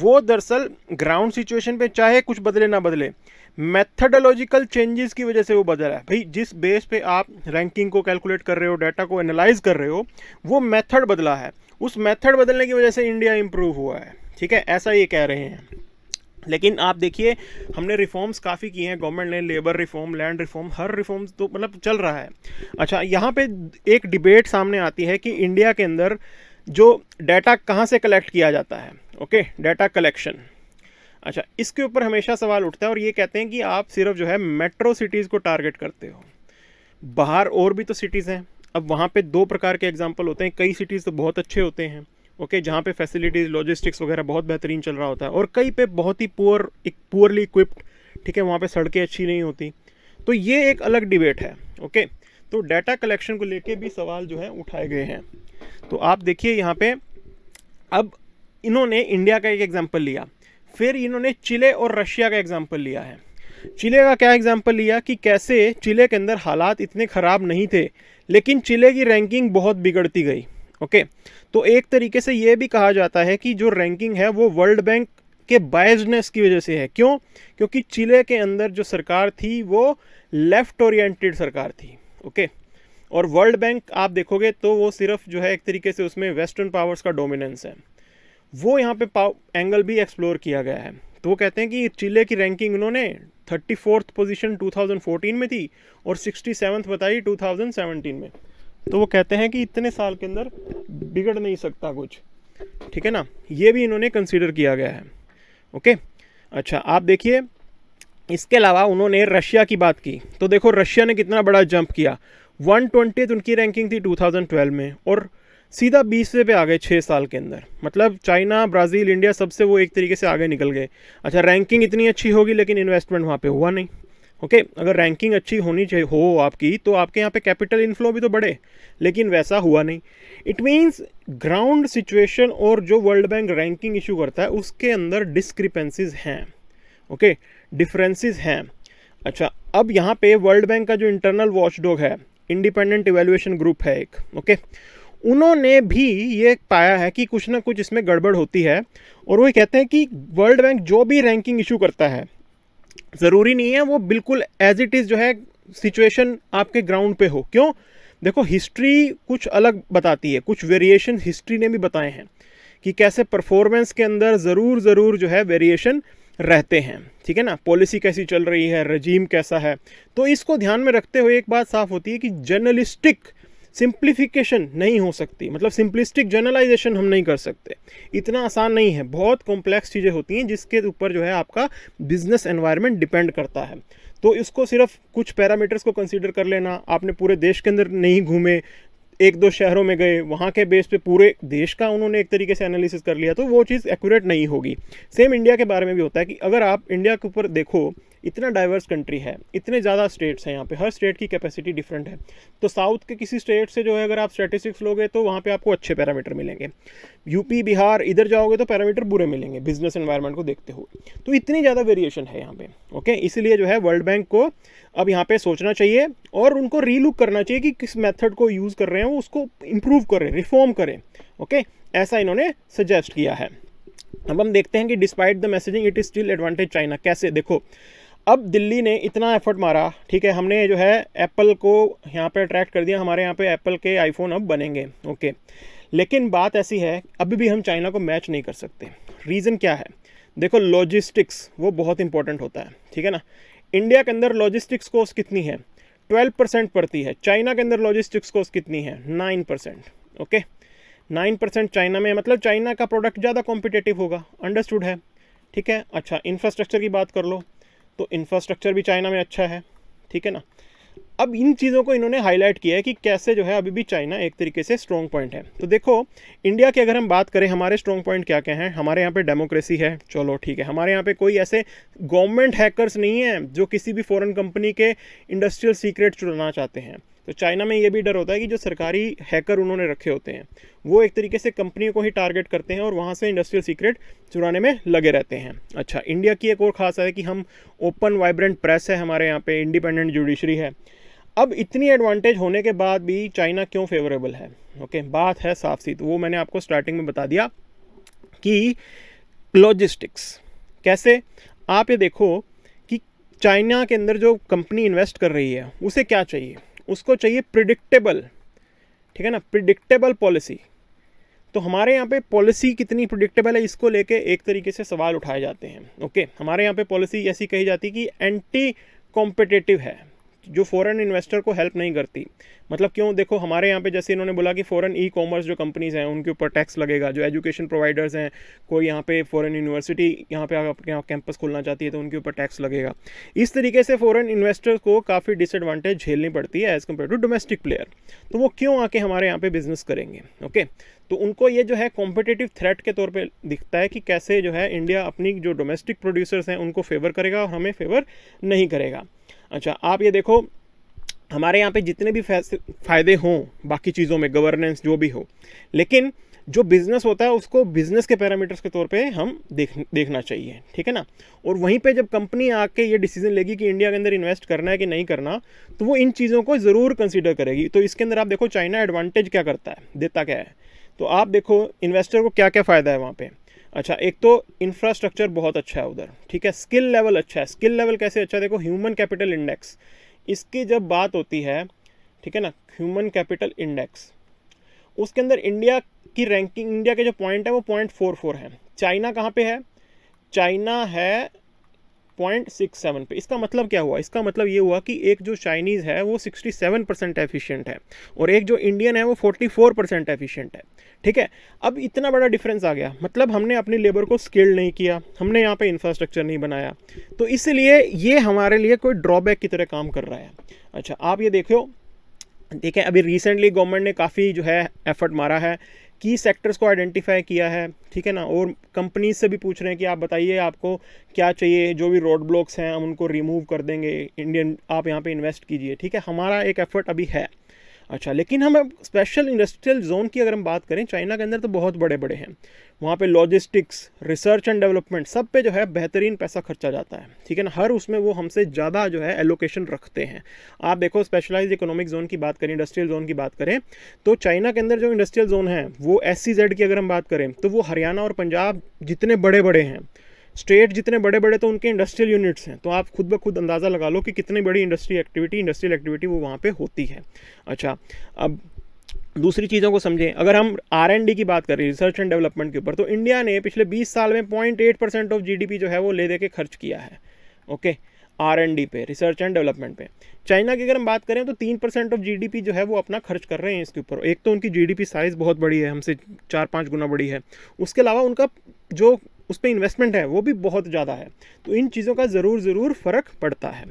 वो दरअसल ग्राउंड सिचुएशन पे चाहे कुछ बदले ना बदले मैथडोलॉजिकल चेंजेस की वजह से वो बदला है भाई जिस बेस पे आप रैंकिंग को कैलकुलेट कर रहे हो डाटा को एनालाइज कर रहे हो वो मेथड बदला है उस मेथड बदलने की वजह से इंडिया इम्प्रूव हुआ है ठीक है ऐसा ये कह रहे हैं लेकिन आप देखिए हमने रिफॉर्म्स काफ़ी किए हैं गवर्नमेंट ने लेबर रिफॉर्म लैंड रिफॉर्म हर रिफॉर्म तो मतलब चल रहा है अच्छा यहाँ पे एक डिबेट सामने आती है कि इंडिया के अंदर जो डाटा कहाँ से कलेक्ट किया जाता है ओके डाटा कलेक्शन अच्छा इसके ऊपर हमेशा सवाल उठता है और ये कहते हैं कि आप सिर्फ जो है मेट्रो सिटीज़ को टारगेट करते हो बाहर और भी तो सिटीज़ हैं अब वहाँ पर दो प्रकार के एग्जाम्पल होते हैं कई सिटीज़ तो बहुत अच्छे होते हैं ओके जहाँ पे फैसिलिटीज़ लॉजिस्टिक्स वगैरह बहुत बेहतरीन चल रहा होता है और कई पे बहुत ही पुअर एक पुअरली इक्विप्ड ठीक है वहाँ पे सड़कें अच्छी नहीं होती तो ये एक अलग डिबेट है ओके तो डाटा कलेक्शन को लेके भी सवाल जो है उठाए गए हैं तो आप देखिए यहाँ पे अब इन्होंने इंडिया का एक एग्जाम्पल लिया फिर इन्होंने चिले और रशिया का एग्जाम्पल लिया है चिले का क्या एग्जाम्पल लिया कि कैसे चिले के अंदर हालात इतने ख़राब नहीं थे लेकिन चिले की रैंकिंग बहुत बिगड़ती गई ओके तो एक तरीके से ये भी कहा जाता है कि जो रैंकिंग है वो वर्ल्ड बैंक के बायजनेस की वजह से है क्यों क्योंकि चिले के अंदर जो सरकार थी वो लेफ्ट ओरिएंटेड सरकार थी ओके और वर्ल्ड बैंक आप देखोगे तो वो सिर्फ जो है एक तरीके से उसमें वेस्टर्न पावर्स का डोमिनेंस है वो यहाँ पे एंगल भी एक्सप्लोर किया गया है तो वो कहते हैं कि चिले की रैंकिंग उन्होंने थर्टी फोर्थ पोजिशन 2014 में थी और सिक्सटी बताई टू में तो वो कहते हैं कि इतने साल के अंदर बिगड़ नहीं सकता कुछ ठीक है ना ये भी इन्होंने कंसिडर किया गया है ओके अच्छा आप देखिए इसके अलावा उन्होंने रशिया की बात की तो देखो रशिया ने कितना बड़ा जंप किया वन ट्वेंटी उनकी रैंकिंग थी 2012 में और सीधा बीसवें पे आ गए छः साल के अंदर मतलब चाइना ब्राज़ील इंडिया सबसे वो एक तरीके से आगे निकल गए अच्छा रैंकिंग इतनी अच्छी होगी लेकिन इन्वेस्टमेंट वहाँ पे हुआ नहीं ओके okay, अगर रैंकिंग अच्छी होनी चाहिए हो आपकी तो आपके यहाँ पे कैपिटल इनफ्लो भी तो बढ़े लेकिन वैसा हुआ नहीं इट मीन्स ग्राउंड सिचुएशन और जो वर्ल्ड बैंक रैंकिंग इशू करता है उसके अंदर डिस्क्रिपेंसीज हैं ओके डिफरेंसेस हैं अच्छा अब यहाँ पे वर्ल्ड बैंक का जो इंटरनल वॉचडॉग है इंडिपेंडेंट इवेल्युएशन ग्रुप है एक ओके okay? उन्होंने भी ये पाया है कि कुछ ना कुछ इसमें गड़बड़ होती है और वो कहते हैं कि वर्ल्ड बैंक जो भी रैंकिंग इशू करता है ज़रूरी नहीं है वो बिल्कुल एज इट इज़ जो है सिचुएशन आपके ग्राउंड पे हो क्यों देखो हिस्ट्री कुछ अलग बताती है कुछ वेरिएशन हिस्ट्री ने भी बताए हैं कि कैसे परफॉर्मेंस के अंदर ज़रूर ज़रूर जो है वेरिएशन रहते हैं ठीक है ना पॉलिसी कैसी चल रही है रजीम कैसा है तो इसको ध्यान में रखते हुए एक बात साफ होती है कि जर्नलिस्टिक सिंप्लीफिकेशन नहीं हो सकती मतलब सिंपलिस्टिक जर्नलाइजेशन हम नहीं कर सकते इतना आसान नहीं है बहुत कॉम्प्लेक्स चीज़ें होती हैं जिसके ऊपर जो है आपका बिजनेस एनवायरनमेंट डिपेंड करता है तो इसको सिर्फ कुछ पैरामीटर्स को कंसिडर कर लेना आपने पूरे देश के अंदर नहीं घूमे एक दो शहरों में गए वहाँ के बेस पे पूरे देश का उन्होंने एक तरीके से एनालिसिस कर लिया तो वो चीज़ एक्यूरेट नहीं होगी सेम इंडिया के बारे में भी होता है कि अगर आप इंडिया के ऊपर देखो इतना डाइवर्स कंट्री है इतने ज़्यादा स्टेट्स हैं यहाँ पे हर स्टेट की कैपेसिटी डिफरेंट है तो साउथ के किसी स्टेट से जो है अगर आप स्टेटिस्टिक्स लोगे तो वहाँ पे आपको अच्छे पैरामीटर मिलेंगे यूपी बिहार इधर जाओगे तो पैरामीटर बुरे मिलेंगे बिजनेस इन्वायरमेंट को देखते हुए तो इतनी ज़्यादा वेरिएशन है यहाँ पे ओके इसलिए जो है वर्ल्ड बैंक को अब यहाँ पे सोचना चाहिए और उनको रीलुक करना चाहिए कि किस मैथड को यूज़ कर रहे हैं उसको इम्प्रूव करें रिफॉर्म करें ओके ऐसा इन्होंने सजेस्ट किया है अब हम देखते हैं कि despite the messaging it is still advantage China कैसे देखो अब दिल्ली ने इतना एफर्ट मारा ठीक है हमने जो है एप्पल को यहाँ पर अट्रैक्ट कर दिया हमारे यहाँ पे एप्पल के आईफोन अब बनेंगे ओके लेकिन बात ऐसी है अभी भी हम चाइना को मैच नहीं कर सकते रीज़न क्या है देखो लॉजिस्टिक्स वो बहुत इंपॉर्टेंट होता है ठीक है ना इंडिया के अंदर लॉजिस्टिक्स कोस्ट कितनी है ट्वेल्व परसेंट पड़ती है चाइना के अंदर लॉजिस्टिक्स कोस्ट कितनी है nine percent okay nine percent China में मतलब चाइना का प्रोडक्ट ज़्यादा कॉम्पिटेटिव होगा अंडरस्टूड है ठीक है अच्छा इंफ्रास्ट्रक्चर की बात कर लो तो इंफ्रास्ट्रक्चर भी चाइना में अच्छा है ठीक है ना अब इन चीज़ों को इन्होंने हाईलाइट किया है कि कैसे जो है अभी भी चाइना एक तरीके से स्ट्रॉन्ग पॉइंट है तो देखो इंडिया की अगर हम बात करें हमारे स्ट्रॉन्ग पॉइंट क्या क्या हैं हमारे यहाँ पे डेमोक्रेसी है चलो ठीक है हमारे यहाँ पे कोई ऐसे गवर्नमेंट हैकर्स नहीं हैं जो किसी भी फॉरेन कंपनी के इंडस्ट्रियल सीक्रेट चुनाना चाहते हैं तो चाइना में ये भी डर होता है कि जो सरकारी हैकर उन्होंने रखे होते हैं वो एक तरीके से कंपनियों को ही टारगेट करते हैं और वहाँ से इंडस्ट्रियल सीक्रेट चुराने में लगे रहते हैं अच्छा इंडिया की एक और खास है कि हम ओपन वाइब्रेंट प्रेस है हमारे यहाँ पे इंडिपेंडेंट जुडिशरी है अब इतनी एडवांटेज होने के बाद भी चाइना क्यों फेवरेबल है ओके बात है साफ सी तो वो मैंने आपको स्टार्टिंग में बता दिया कि लॉजिस्टिक्स कैसे आप ये देखो कि चाइना के अंदर जो कंपनी इन्वेस्ट कर रही है उसे क्या चाहिए उसको चाहिए प्रिडिक्टेबल ठीक है ना प्रिडिक्टेबल पॉलिसी तो हमारे यहाँ पे पॉलिसी कितनी प्रिडिक्टेबल है इसको लेके एक तरीके से सवाल उठाए जाते हैं ओके हमारे यहाँ पे पॉलिसी ऐसी कही जाती है कि एंटी कॉम्पिटेटिव है जो फॉरेन इन्वेस्टर को हेल्प नहीं करती मतलब क्यों देखो हमारे यहाँ पे जैसे इन्होंने बोला कि फॉरेन ई कॉमर्स जो कंपनीज हैं उनके ऊपर टैक्स लगेगा जो एजुकेशन प्रोवाइडर्स हैं कोई यहाँ पे फॉरेन यूनिवर्सिटी यहाँ पे अपने यहाँ कैंपस खोलना चाहती है तो उनके ऊपर टैक्स लगेगा इस तरीके से फॉरन इन्वेस्टर को काफ़ी डिसएडवांटेज झेलनी पड़ती है as compare to domestic player तो वो क्यों आके हमारे यहाँ पर बिजनेस करेंगे ओके तो उनको ये जो है कॉम्पिटेटिव थ्रेट के तौर पर दिखता है कि कैसे जो है इंडिया अपनी जो डोमेस्टिक प्रोड्यूसर्स हैं उनको फेवर करेगा और हमें फेवर नहीं करेगा अच्छा आप ये देखो हमारे यहाँ पे जितने भी फ़ायदे हों बाकी चीज़ों में गवर्नेंस जो भी हो लेकिन जो बिज़नेस होता है उसको बिज़नेस के पैरामीटर्स के तौर पे हम देख देखना चाहिए ठीक है ना और वहीं पे जब कंपनी आके ये डिसीजन लेगी कि इंडिया के अंदर इन्वेस्ट करना है कि नहीं करना तो वो इन चीज़ों को ज़रूर कंसिडर करेगी तो इसके अंदर आप देखो चाइना एडवांटेज क्या करता है देता क्या है तो आप देखो इन्वेस्टर को क्या क्या फ़ायदा है वहाँ पर अच्छा एक तो इंफ्रास्ट्रक्चर बहुत अच्छा है उधर ठीक है स्किल लेवल अच्छा है स्किल लेवल कैसे अच्छा देखो ह्यूमन कैपिटल इंडेक्स इसकी जब बात होती है ठीक है ना ह्यूमन कैपिटल इंडेक्स उसके अंदर इंडिया की रैंकिंग इंडिया के जो पॉइंट है वो पॉइंट फोर फोर है चाइना कहाँ पे है चाइना है पॉइंट सिक्स सेवन पे इसका मतलब क्या हुआ इसका मतलब ये हुआ कि एक जो चाइनीज़ है वो सिक्सटी सेवन परसेंट एफिशियंट है और एक जो इंडियन है वो फोर्टी फोर परसेंट एफिशियंट है ठीक है अब इतना बड़ा डिफरेंस आ गया मतलब हमने अपनी लेबर को स्किल्ड नहीं किया हमने यहाँ पर इंफ्रास्ट्रक्चर नहीं बनाया तो इसलिए ये हमारे लिए कोई ड्रॉबैक की तरह काम कर रहा है अच्छा आप ये देखो देखिए अभी रिसेंटली गवर्नमेंट ने काफ़ी जो है एफर्ट मारा है की सेक्टर्स को आइडेंटिफाई किया है ठीक है ना और कंपनीज से भी पूछ रहे हैं कि आप बताइए आपको क्या चाहिए जो भी रोड ब्लॉक्स हैं हम उनको रिमूव कर देंगे इंडियन आप यहाँ पे इन्वेस्ट कीजिए ठीक है हमारा एक एफर्ट अभी है अच्छा लेकिन हम स्पेशल इंडस्ट्रियल जोन की अगर हम बात करें चाइना के अंदर तो बहुत बड़े बड़े हैं वहाँ पे लॉजिस्टिक्स रिसर्च एंड डेवलपमेंट सब पे जो है बेहतरीन पैसा खर्चा जाता है ठीक है ना हर उसमें वो हमसे ज़्यादा जो है एलोकेशन रखते हैं आप देखो स्पेशलाइज इकोनॉमिक जोन की बात करें इंडस्ट्रियल जोन की बात करें तो चाइना के अंदर जो इंडस्ट्रियल जोन है वो एस की अगर हम बात करें तो वो हरियाणा और पंजाब जितने बड़े बड़े हैं स्टेट जितने बड़े बड़े तो उनके इंडस्ट्रियल यूनिट्स हैं तो आप खुद ब खुद अंदाज़ा लगा लो कि कितनी बड़ी इंडस्ट्री एक्टिविटी इंडस्ट्रियल एक्टिविटी वो वहाँ पे होती है अच्छा अब दूसरी चीज़ों को समझें अगर हम आर एन डी की बात करें रिसर्च एंड डेवलपमेंट के ऊपर तो इंडिया ने पिछले 20 साल में point eight percent of G जो है वो ले दे के खर्च किया है ओके आर एन डी पे रिसर्च एंड डेवलपमेंट पे चाइना की अगर हम बात करें तो तीन परसेंट ऑफ पी जो है वो अपना खर्च कर रहे हैं इसके ऊपर एक तो उनकी पी साइज़ बहुत बड़ी है हमसे चार पाँच गुना बड़ी है उसके अलावा उनका जो उस पर इन्वेस्टमेंट है वो भी बहुत ज़्यादा है तो इन चीज़ों का ज़रूर ज़रूर फ़र्क पड़ता है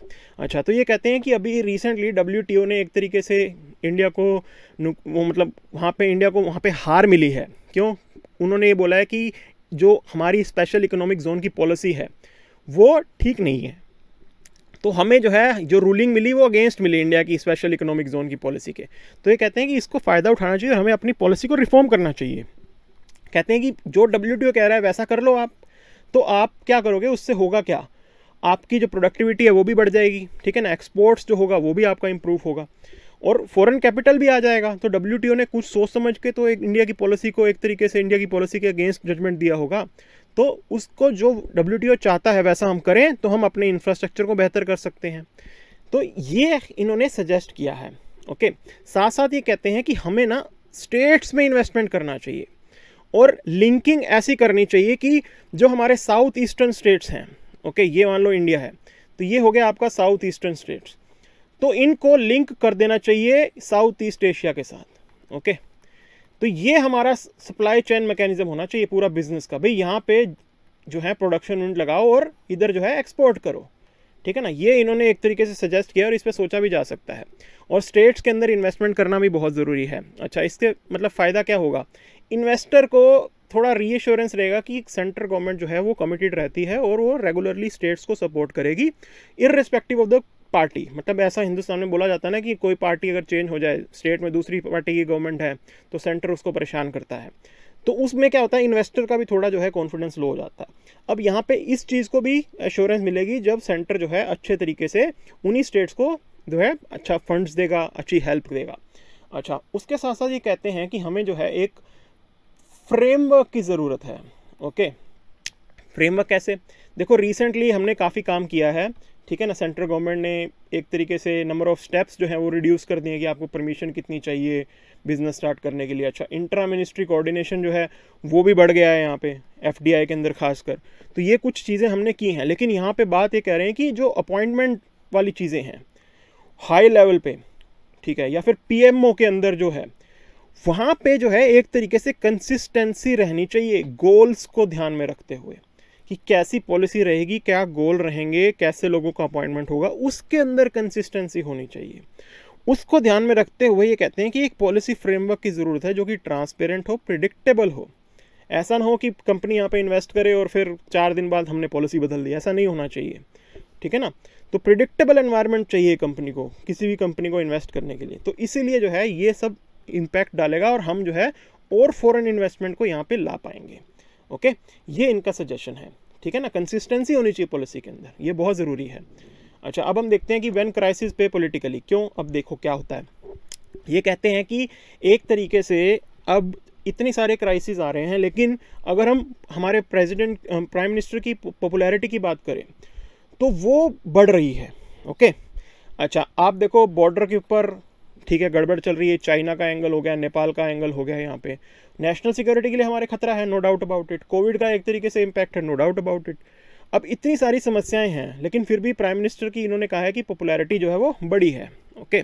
अच्छा तो ये कहते हैं कि अभी रिसेंटली डब्ल्यू ने एक तरीके से इंडिया को वो मतलब वहाँ पे इंडिया को वहाँ पे हार मिली है क्यों उन्होंने ये बोला है कि जो हमारी स्पेशल इकोनॉमिक जोन की पॉलिसी है वो ठीक नहीं है तो हमें जो है जो रूलिंग मिली वो अगेंस्ट मिली इंडिया की स्पेशल इकोनॉमिक जोन की पॉलिसी के तो ये कहते हैं कि इसको फ़ायदा उठाना चाहिए और हमें अपनी पॉलिसी को रिफॉर्म करना चाहिए कहते हैं कि जो डब्ल्यू कह रहा है वैसा कर लो आप तो आप क्या करोगे उससे होगा क्या आपकी जो प्रोडक्टिविटी है वो भी बढ़ जाएगी ठीक है ना एक्सपोर्ट्स जो होगा वो भी आपका इम्प्रूव होगा और फॉरेन कैपिटल भी आ जाएगा तो डब्ल्यू ने कुछ सोच समझ के तो एक इंडिया की पॉलिसी को एक तरीके से इंडिया की पॉलिसी के अगेंस्ट जजमेंट दिया होगा तो उसको जो डब्ल्यू चाहता है वैसा हम करें तो हम अपने इंफ्रास्ट्रक्चर को बेहतर कर सकते हैं तो ये इन्होंने सजेस्ट किया है ओके साथ साथ ये कहते हैं कि हमें ना स्टेट्स में इन्वेस्टमेंट करना चाहिए और लिंकिंग ऐसी करनी चाहिए कि जो हमारे साउथ ईस्टर्न स्टेट्स हैं ओके ये मान लो इंडिया है तो ये हो गया आपका साउथ ईस्टर्न स्टेट्स तो इनको लिंक कर देना चाहिए साउथ ईस्ट एशिया के साथ ओके तो ये हमारा सप्लाई चैन मैकेनिज्म होना चाहिए पूरा बिजनेस का भाई यहाँ पे जो है प्रोडक्शन यूनिट लगाओ और इधर जो है एक्सपोर्ट करो ठीक है ना ये इन्होंने एक तरीके से सजेस्ट किया और इस पर सोचा भी जा सकता है और स्टेट्स के अंदर इन्वेस्टमेंट करना भी बहुत ज़रूरी है अच्छा इसके मतलब फ़ायदा क्या होगा इन्वेस्टर को थोड़ा रीएश्योरेंस रहेगा कि सेंटर गवर्नमेंट जो है वो कमिटेड रहती है और वो रेगुलरली स्टेट्स को सपोर्ट करेगी रिस्पेक्टिव ऑफ द पार्टी मतलब ऐसा हिंदुस्तान में बोला जाता है ना कि कोई पार्टी अगर चेंज हो जाए स्टेट में दूसरी पार्टी की गवर्नमेंट है तो सेंटर उसको परेशान करता है तो उसमें क्या होता है इन्वेस्टर का भी थोड़ा जो है कॉन्फिडेंस लो हो जाता है अब यहाँ पे इस चीज़ को भी एश्योरेंस मिलेगी जब सेंटर जो है अच्छे तरीके से उन्हीं स्टेट्स को जो है अच्छा फंड्स देगा अच्छी हेल्प देगा अच्छा उसके साथ साथ ये कहते हैं कि हमें जो है एक फ्रेमवर्क की ज़रूरत है ओके फ्रेमवर्क कैसे देखो रिसेंटली हमने काफ़ी काम किया है ठीक है ना सेंट्रल गवर्नमेंट ने एक तरीके से नंबर ऑफ स्टेप्स जो है वो रिड्यूस कर दिए कि आपको परमिशन कितनी चाहिए बिजनेस स्टार्ट करने के लिए अच्छा इंट्रा मिनिस्ट्री कोऑर्डिनेशन जो है वो भी बढ़ गया है यहाँ पे एफ के अंदर खासकर तो ये कुछ चीज़ें हमने की हैं लेकिन यहाँ पे बात ये कह रहे हैं कि जो अपॉइंटमेंट वाली चीज़ें हैं हाई लेवल पे ठीक है या फिर पी के अंदर जो है वहाँ पे जो है एक तरीके से कंसिस्टेंसी रहनी चाहिए गोल्स को ध्यान में रखते हुए कि कैसी पॉलिसी रहेगी क्या गोल रहेंगे कैसे लोगों का अपॉइंटमेंट होगा उसके अंदर कंसिस्टेंसी होनी चाहिए उसको ध्यान में रखते हुए ये कहते हैं कि एक पॉलिसी फ्रेमवर्क की ज़रूरत है जो कि ट्रांसपेरेंट हो प्रिडिक्टेबल हो ऐसा ना हो कि कंपनी यहाँ पे इन्वेस्ट करे और फिर चार दिन बाद हमने पॉलिसी बदल दी ऐसा नहीं होना चाहिए ठीक है ना तो प्रिडिक्टेबल एनवायरनमेंट चाहिए कंपनी को किसी भी कंपनी को इन्वेस्ट करने के लिए तो इसीलिए जो है ये सब इम्पैक्ट डालेगा और हम जो है और फॉरेन इन्वेस्टमेंट को यहाँ पे ला पाएंगे ओके ये इनका सजेशन है ठीक है ना कंसिस्टेंसी होनी चाहिए पॉलिसी के अंदर ये बहुत ज़रूरी है अच्छा अब हम देखते हैं कि वेन क्राइसिस पे पोलिटिकली क्यों अब देखो क्या होता है ये कहते हैं कि एक तरीके से अब इतने सारे क्राइसिस आ रहे हैं लेकिन अगर हम हमारे प्रेसिडेंट प्राइम मिनिस्टर की पॉपुलैरिटी की बात करें तो वो बढ़ रही है ओके अच्छा आप देखो बॉर्डर के ऊपर ठीक है गड़बड़ चल रही है चाइना का एंगल हो गया नेपाल का एंगल हो गया यहाँ पे नेशनल सिक्योरिटी के लिए हमारे खतरा है no doubt about it COVID का एक तरीके से इम्पैक्ट है नो डाउट अबाउट इट अब इतनी सारी समस्याएं हैं लेकिन फिर भी प्राइम मिनिस्टर की इन्होंने कहा है कि पॉपुलैरिटी जो है वो बड़ी है ओके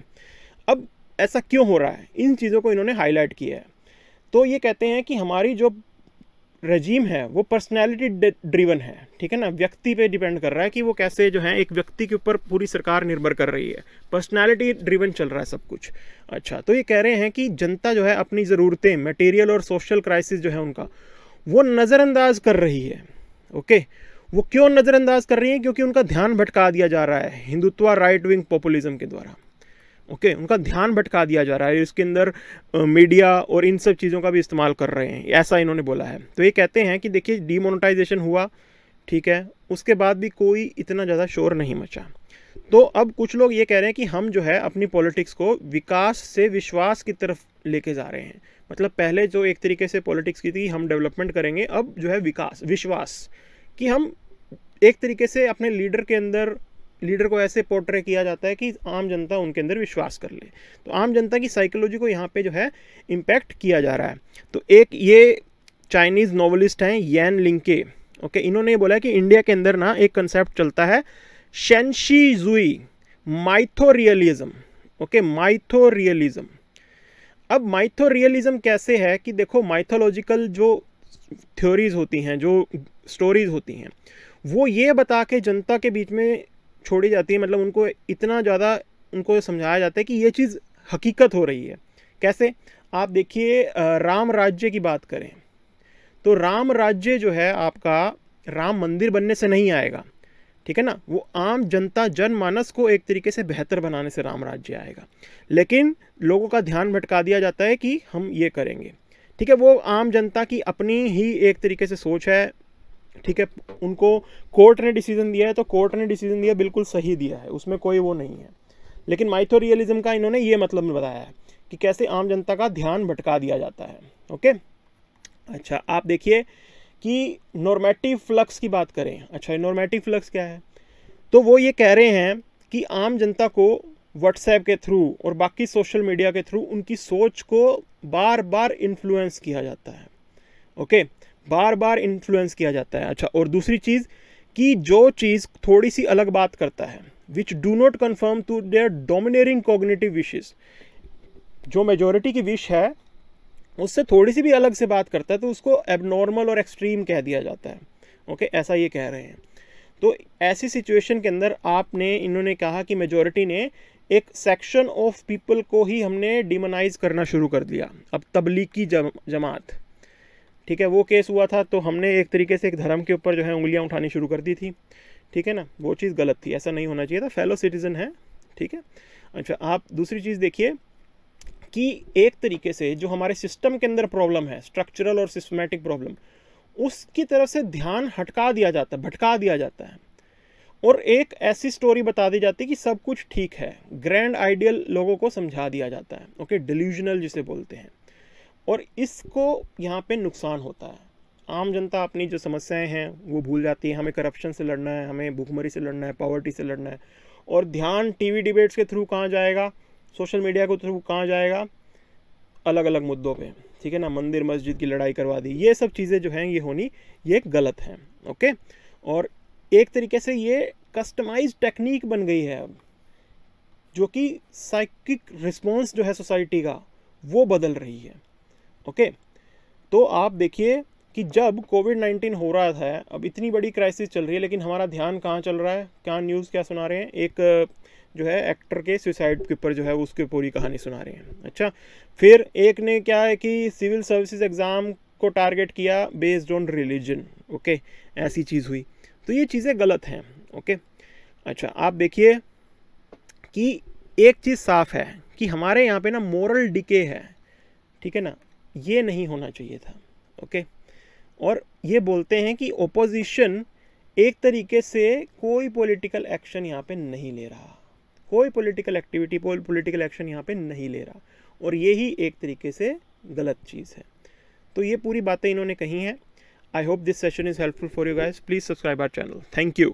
अब ऐसा क्यों हो रहा है इन चीज़ों को इन्होंने हाईलाइट किया है तो ये कहते हैं कि हमारी जो रजीम है वो पर्सनैलिटी ड्रिवन है ठीक है ना व्यक्ति पे डिपेंड कर रहा है कि वो कैसे जो है एक व्यक्ति के ऊपर पूरी सरकार निर्भर कर रही है पर्सनैलिटी ड्रिवन चल रहा है सब कुछ अच्छा तो ये कह रहे हैं कि जनता जो है अपनी ज़रूरतें मटेरियल और सोशल क्राइसिस जो है उनका वो नज़रअंदाज कर रही है ओके वो क्यों नज़रअंदाज कर रही है क्योंकि उनका ध्यान भटका दिया जा रहा है हिंदुत्व राइट विंग पॉपुलिज्म के द्वारा ओके उनका ध्यान भटका दिया जा रहा है इसके अंदर मीडिया और इन सब चीज़ों का भी इस्तेमाल कर रहे हैं ऐसा इन्होंने बोला है तो ये कहते हैं कि देखिए डीमोनोटाइजेशन हुआ ठीक है उसके बाद भी कोई इतना ज़्यादा शोर नहीं मचा तो अब कुछ लोग ये कह रहे हैं कि हम जो है अपनी पॉलिटिक्स को विकास से विश्वास की तरफ लेके जा रहे हैं मतलब पहले जो एक तरीके से पॉलिटिक्स की थी हम डेवलपमेंट करेंगे अब जो है विकास विश्वास कि हम एक तरीके से अपने लीडर के अंदर लीडर को ऐसे पोर्ट्रे किया जाता है कि आम जनता उनके अंदर विश्वास कर ले तो आम जनता की साइकोलॉजी को यहाँ पे जो है इम्पैक्ट किया जा रहा है तो एक ये चाइनीज़ नॉवलिस्ट हैं यैन लिंके ओके इन्होंने बोला कि इंडिया के अंदर ना एक कंसेप्ट चलता है शेंशी जुई mythorealism okay mythorealism अब माइथो रियलिज्म कैसे है कि देखो माइथोलॉजिकल जो थ्योरीज़ होती हैं जो स्टोरीज़ होती हैं वो ये बता के जनता के बीच में छोड़ी जाती है मतलब उनको इतना ज़्यादा उनको समझाया जाता है कि ये चीज़ हकीकत हो रही है कैसे आप देखिए राम राज्य की बात करें तो राम राज्य जो है आपका राम मंदिर बनने से नहीं आएगा ठीक है ना वो आम जनता जनमानस को एक तरीके से बेहतर बनाने से राम राज्य आएगा लेकिन लोगों का ध्यान भटका दिया जाता है कि हम ये करेंगे ठीक है वो आम जनता की अपनी ही एक तरीके से सोच है ठीक है उनको कोर्ट ने डिसीजन दिया है तो कोर्ट ने डिसीजन दिया बिल्कुल सही दिया है उसमें कोई वो नहीं है लेकिन माइथो रियलिज्म का इन्होंने ये मतलब बताया है कि कैसे आम जनता का ध्यान भटका दिया जाता है ओके अच्छा आप देखिए कि नॉर्मेटिव फ्लक्स की बात करें अच्छा नॉर्मेटिव फ्लक्स क्या है तो वो ये कह रहे हैं कि आम जनता को व्हाट्सएप के थ्रू और बाकी सोशल मीडिया के थ्रू उनकी सोच को बार बार इन्फ्लुएंस किया जाता है ओके okay? बार बार इन्फ्लुएंस किया जाता है अच्छा और दूसरी चीज़ कि जो चीज़ थोड़ी सी अलग बात करता है which do not confirm to their dominating cognitive wishes जो मेजोरिटी की विश है उससे थोड़ी सी भी अलग से बात करता है तो उसको एबनॉर्मल और एक्सट्रीम कह दिया जाता है ओके ऐसा ये कह रहे हैं तो ऐसी सिचुएशन के अंदर आपने इन्होंने कहा कि मेजोरिटी ने एक सेक्शन ऑफ पीपल को ही हमने डिमोनाइज़ करना शुरू कर दिया अब तबलीगी जम, जमात ठीक है वो केस हुआ था तो हमने एक तरीके से एक धर्म के ऊपर जो है उंगलियाँ उठानी शुरू कर दी थी ठीक है ना वो चीज़ गलत थी ऐसा नहीं होना चाहिए था फेलो सिटीज़न है ठीक है अच्छा आप दूसरी चीज़ देखिए कि एक तरीके से जो हमारे सिस्टम के अंदर प्रॉब्लम है स्ट्रक्चरल और सिस्टमेटिक प्रॉब्लम उसकी तरफ से ध्यान हटका दिया जाता है भटका दिया जाता है और एक ऐसी स्टोरी बता दी जाती है कि सब कुछ ठीक है ग्रैंड आइडियल लोगों को समझा दिया जाता है ओके डिल्यूजनल जिसे बोलते हैं और इसको यहाँ पे नुकसान होता है आम जनता अपनी जो समस्याएं हैं वो भूल जाती है हमें करप्शन से लड़ना है हमें भूखमरी से लड़ना है पॉवर्टी से लड़ना है और ध्यान टीवी डिबेट्स के थ्रू कहाँ जाएगा सोशल मीडिया के थ्रू कहाँ जाएगा अलग अलग मुद्दों पे ठीक है ना मंदिर मस्जिद की लड़ाई करवा दी ये सब चीज़ें जो हैं ये होनी ये गलत हैं ओके और एक तरीके से ये कस्टमाइज टेक्निक बन गई है अब जो कि साइकिक रिस्पॉन्स जो है सोसाइटी का वो बदल रही है ओके तो आप देखिए कि जब कोविड नाइन्टीन हो रहा था अब इतनी बड़ी क्राइसिस चल रही है लेकिन हमारा ध्यान कहाँ चल रहा है क्या न्यूज़ क्या सुना रहे हैं एक जो है एक्टर के सुसाइड के ऊपर जो है उसकी पूरी कहानी सुना रहे हैं अच्छा फिर एक ने क्या है कि सिविल सर्विसेज एग्ज़ाम को टारगेट किया बेस्ड ऑन रिलीजन ओके ऐसी चीज़ हुई तो ये चीज़ें गलत हैं ओके अच्छा आप देखिए कि एक चीज़ साफ है कि हमारे यहाँ पे ना मॉरल डिके है ठीक है ना ये नहीं होना चाहिए था ओके और ये बोलते हैं कि ओपोजिशन एक तरीके से कोई पॉलिटिकल एक्शन यहाँ पे नहीं ले रहा कोई पॉलिटिकल एक्टिविटी पॉलिटिकल एक्शन यहाँ पे नहीं ले रहा और ये ही एक तरीके से गलत चीज़ है तो ये पूरी बातें इन्होंने कही हैं I hope this session is helpful for you guys please subscribe our channel thank you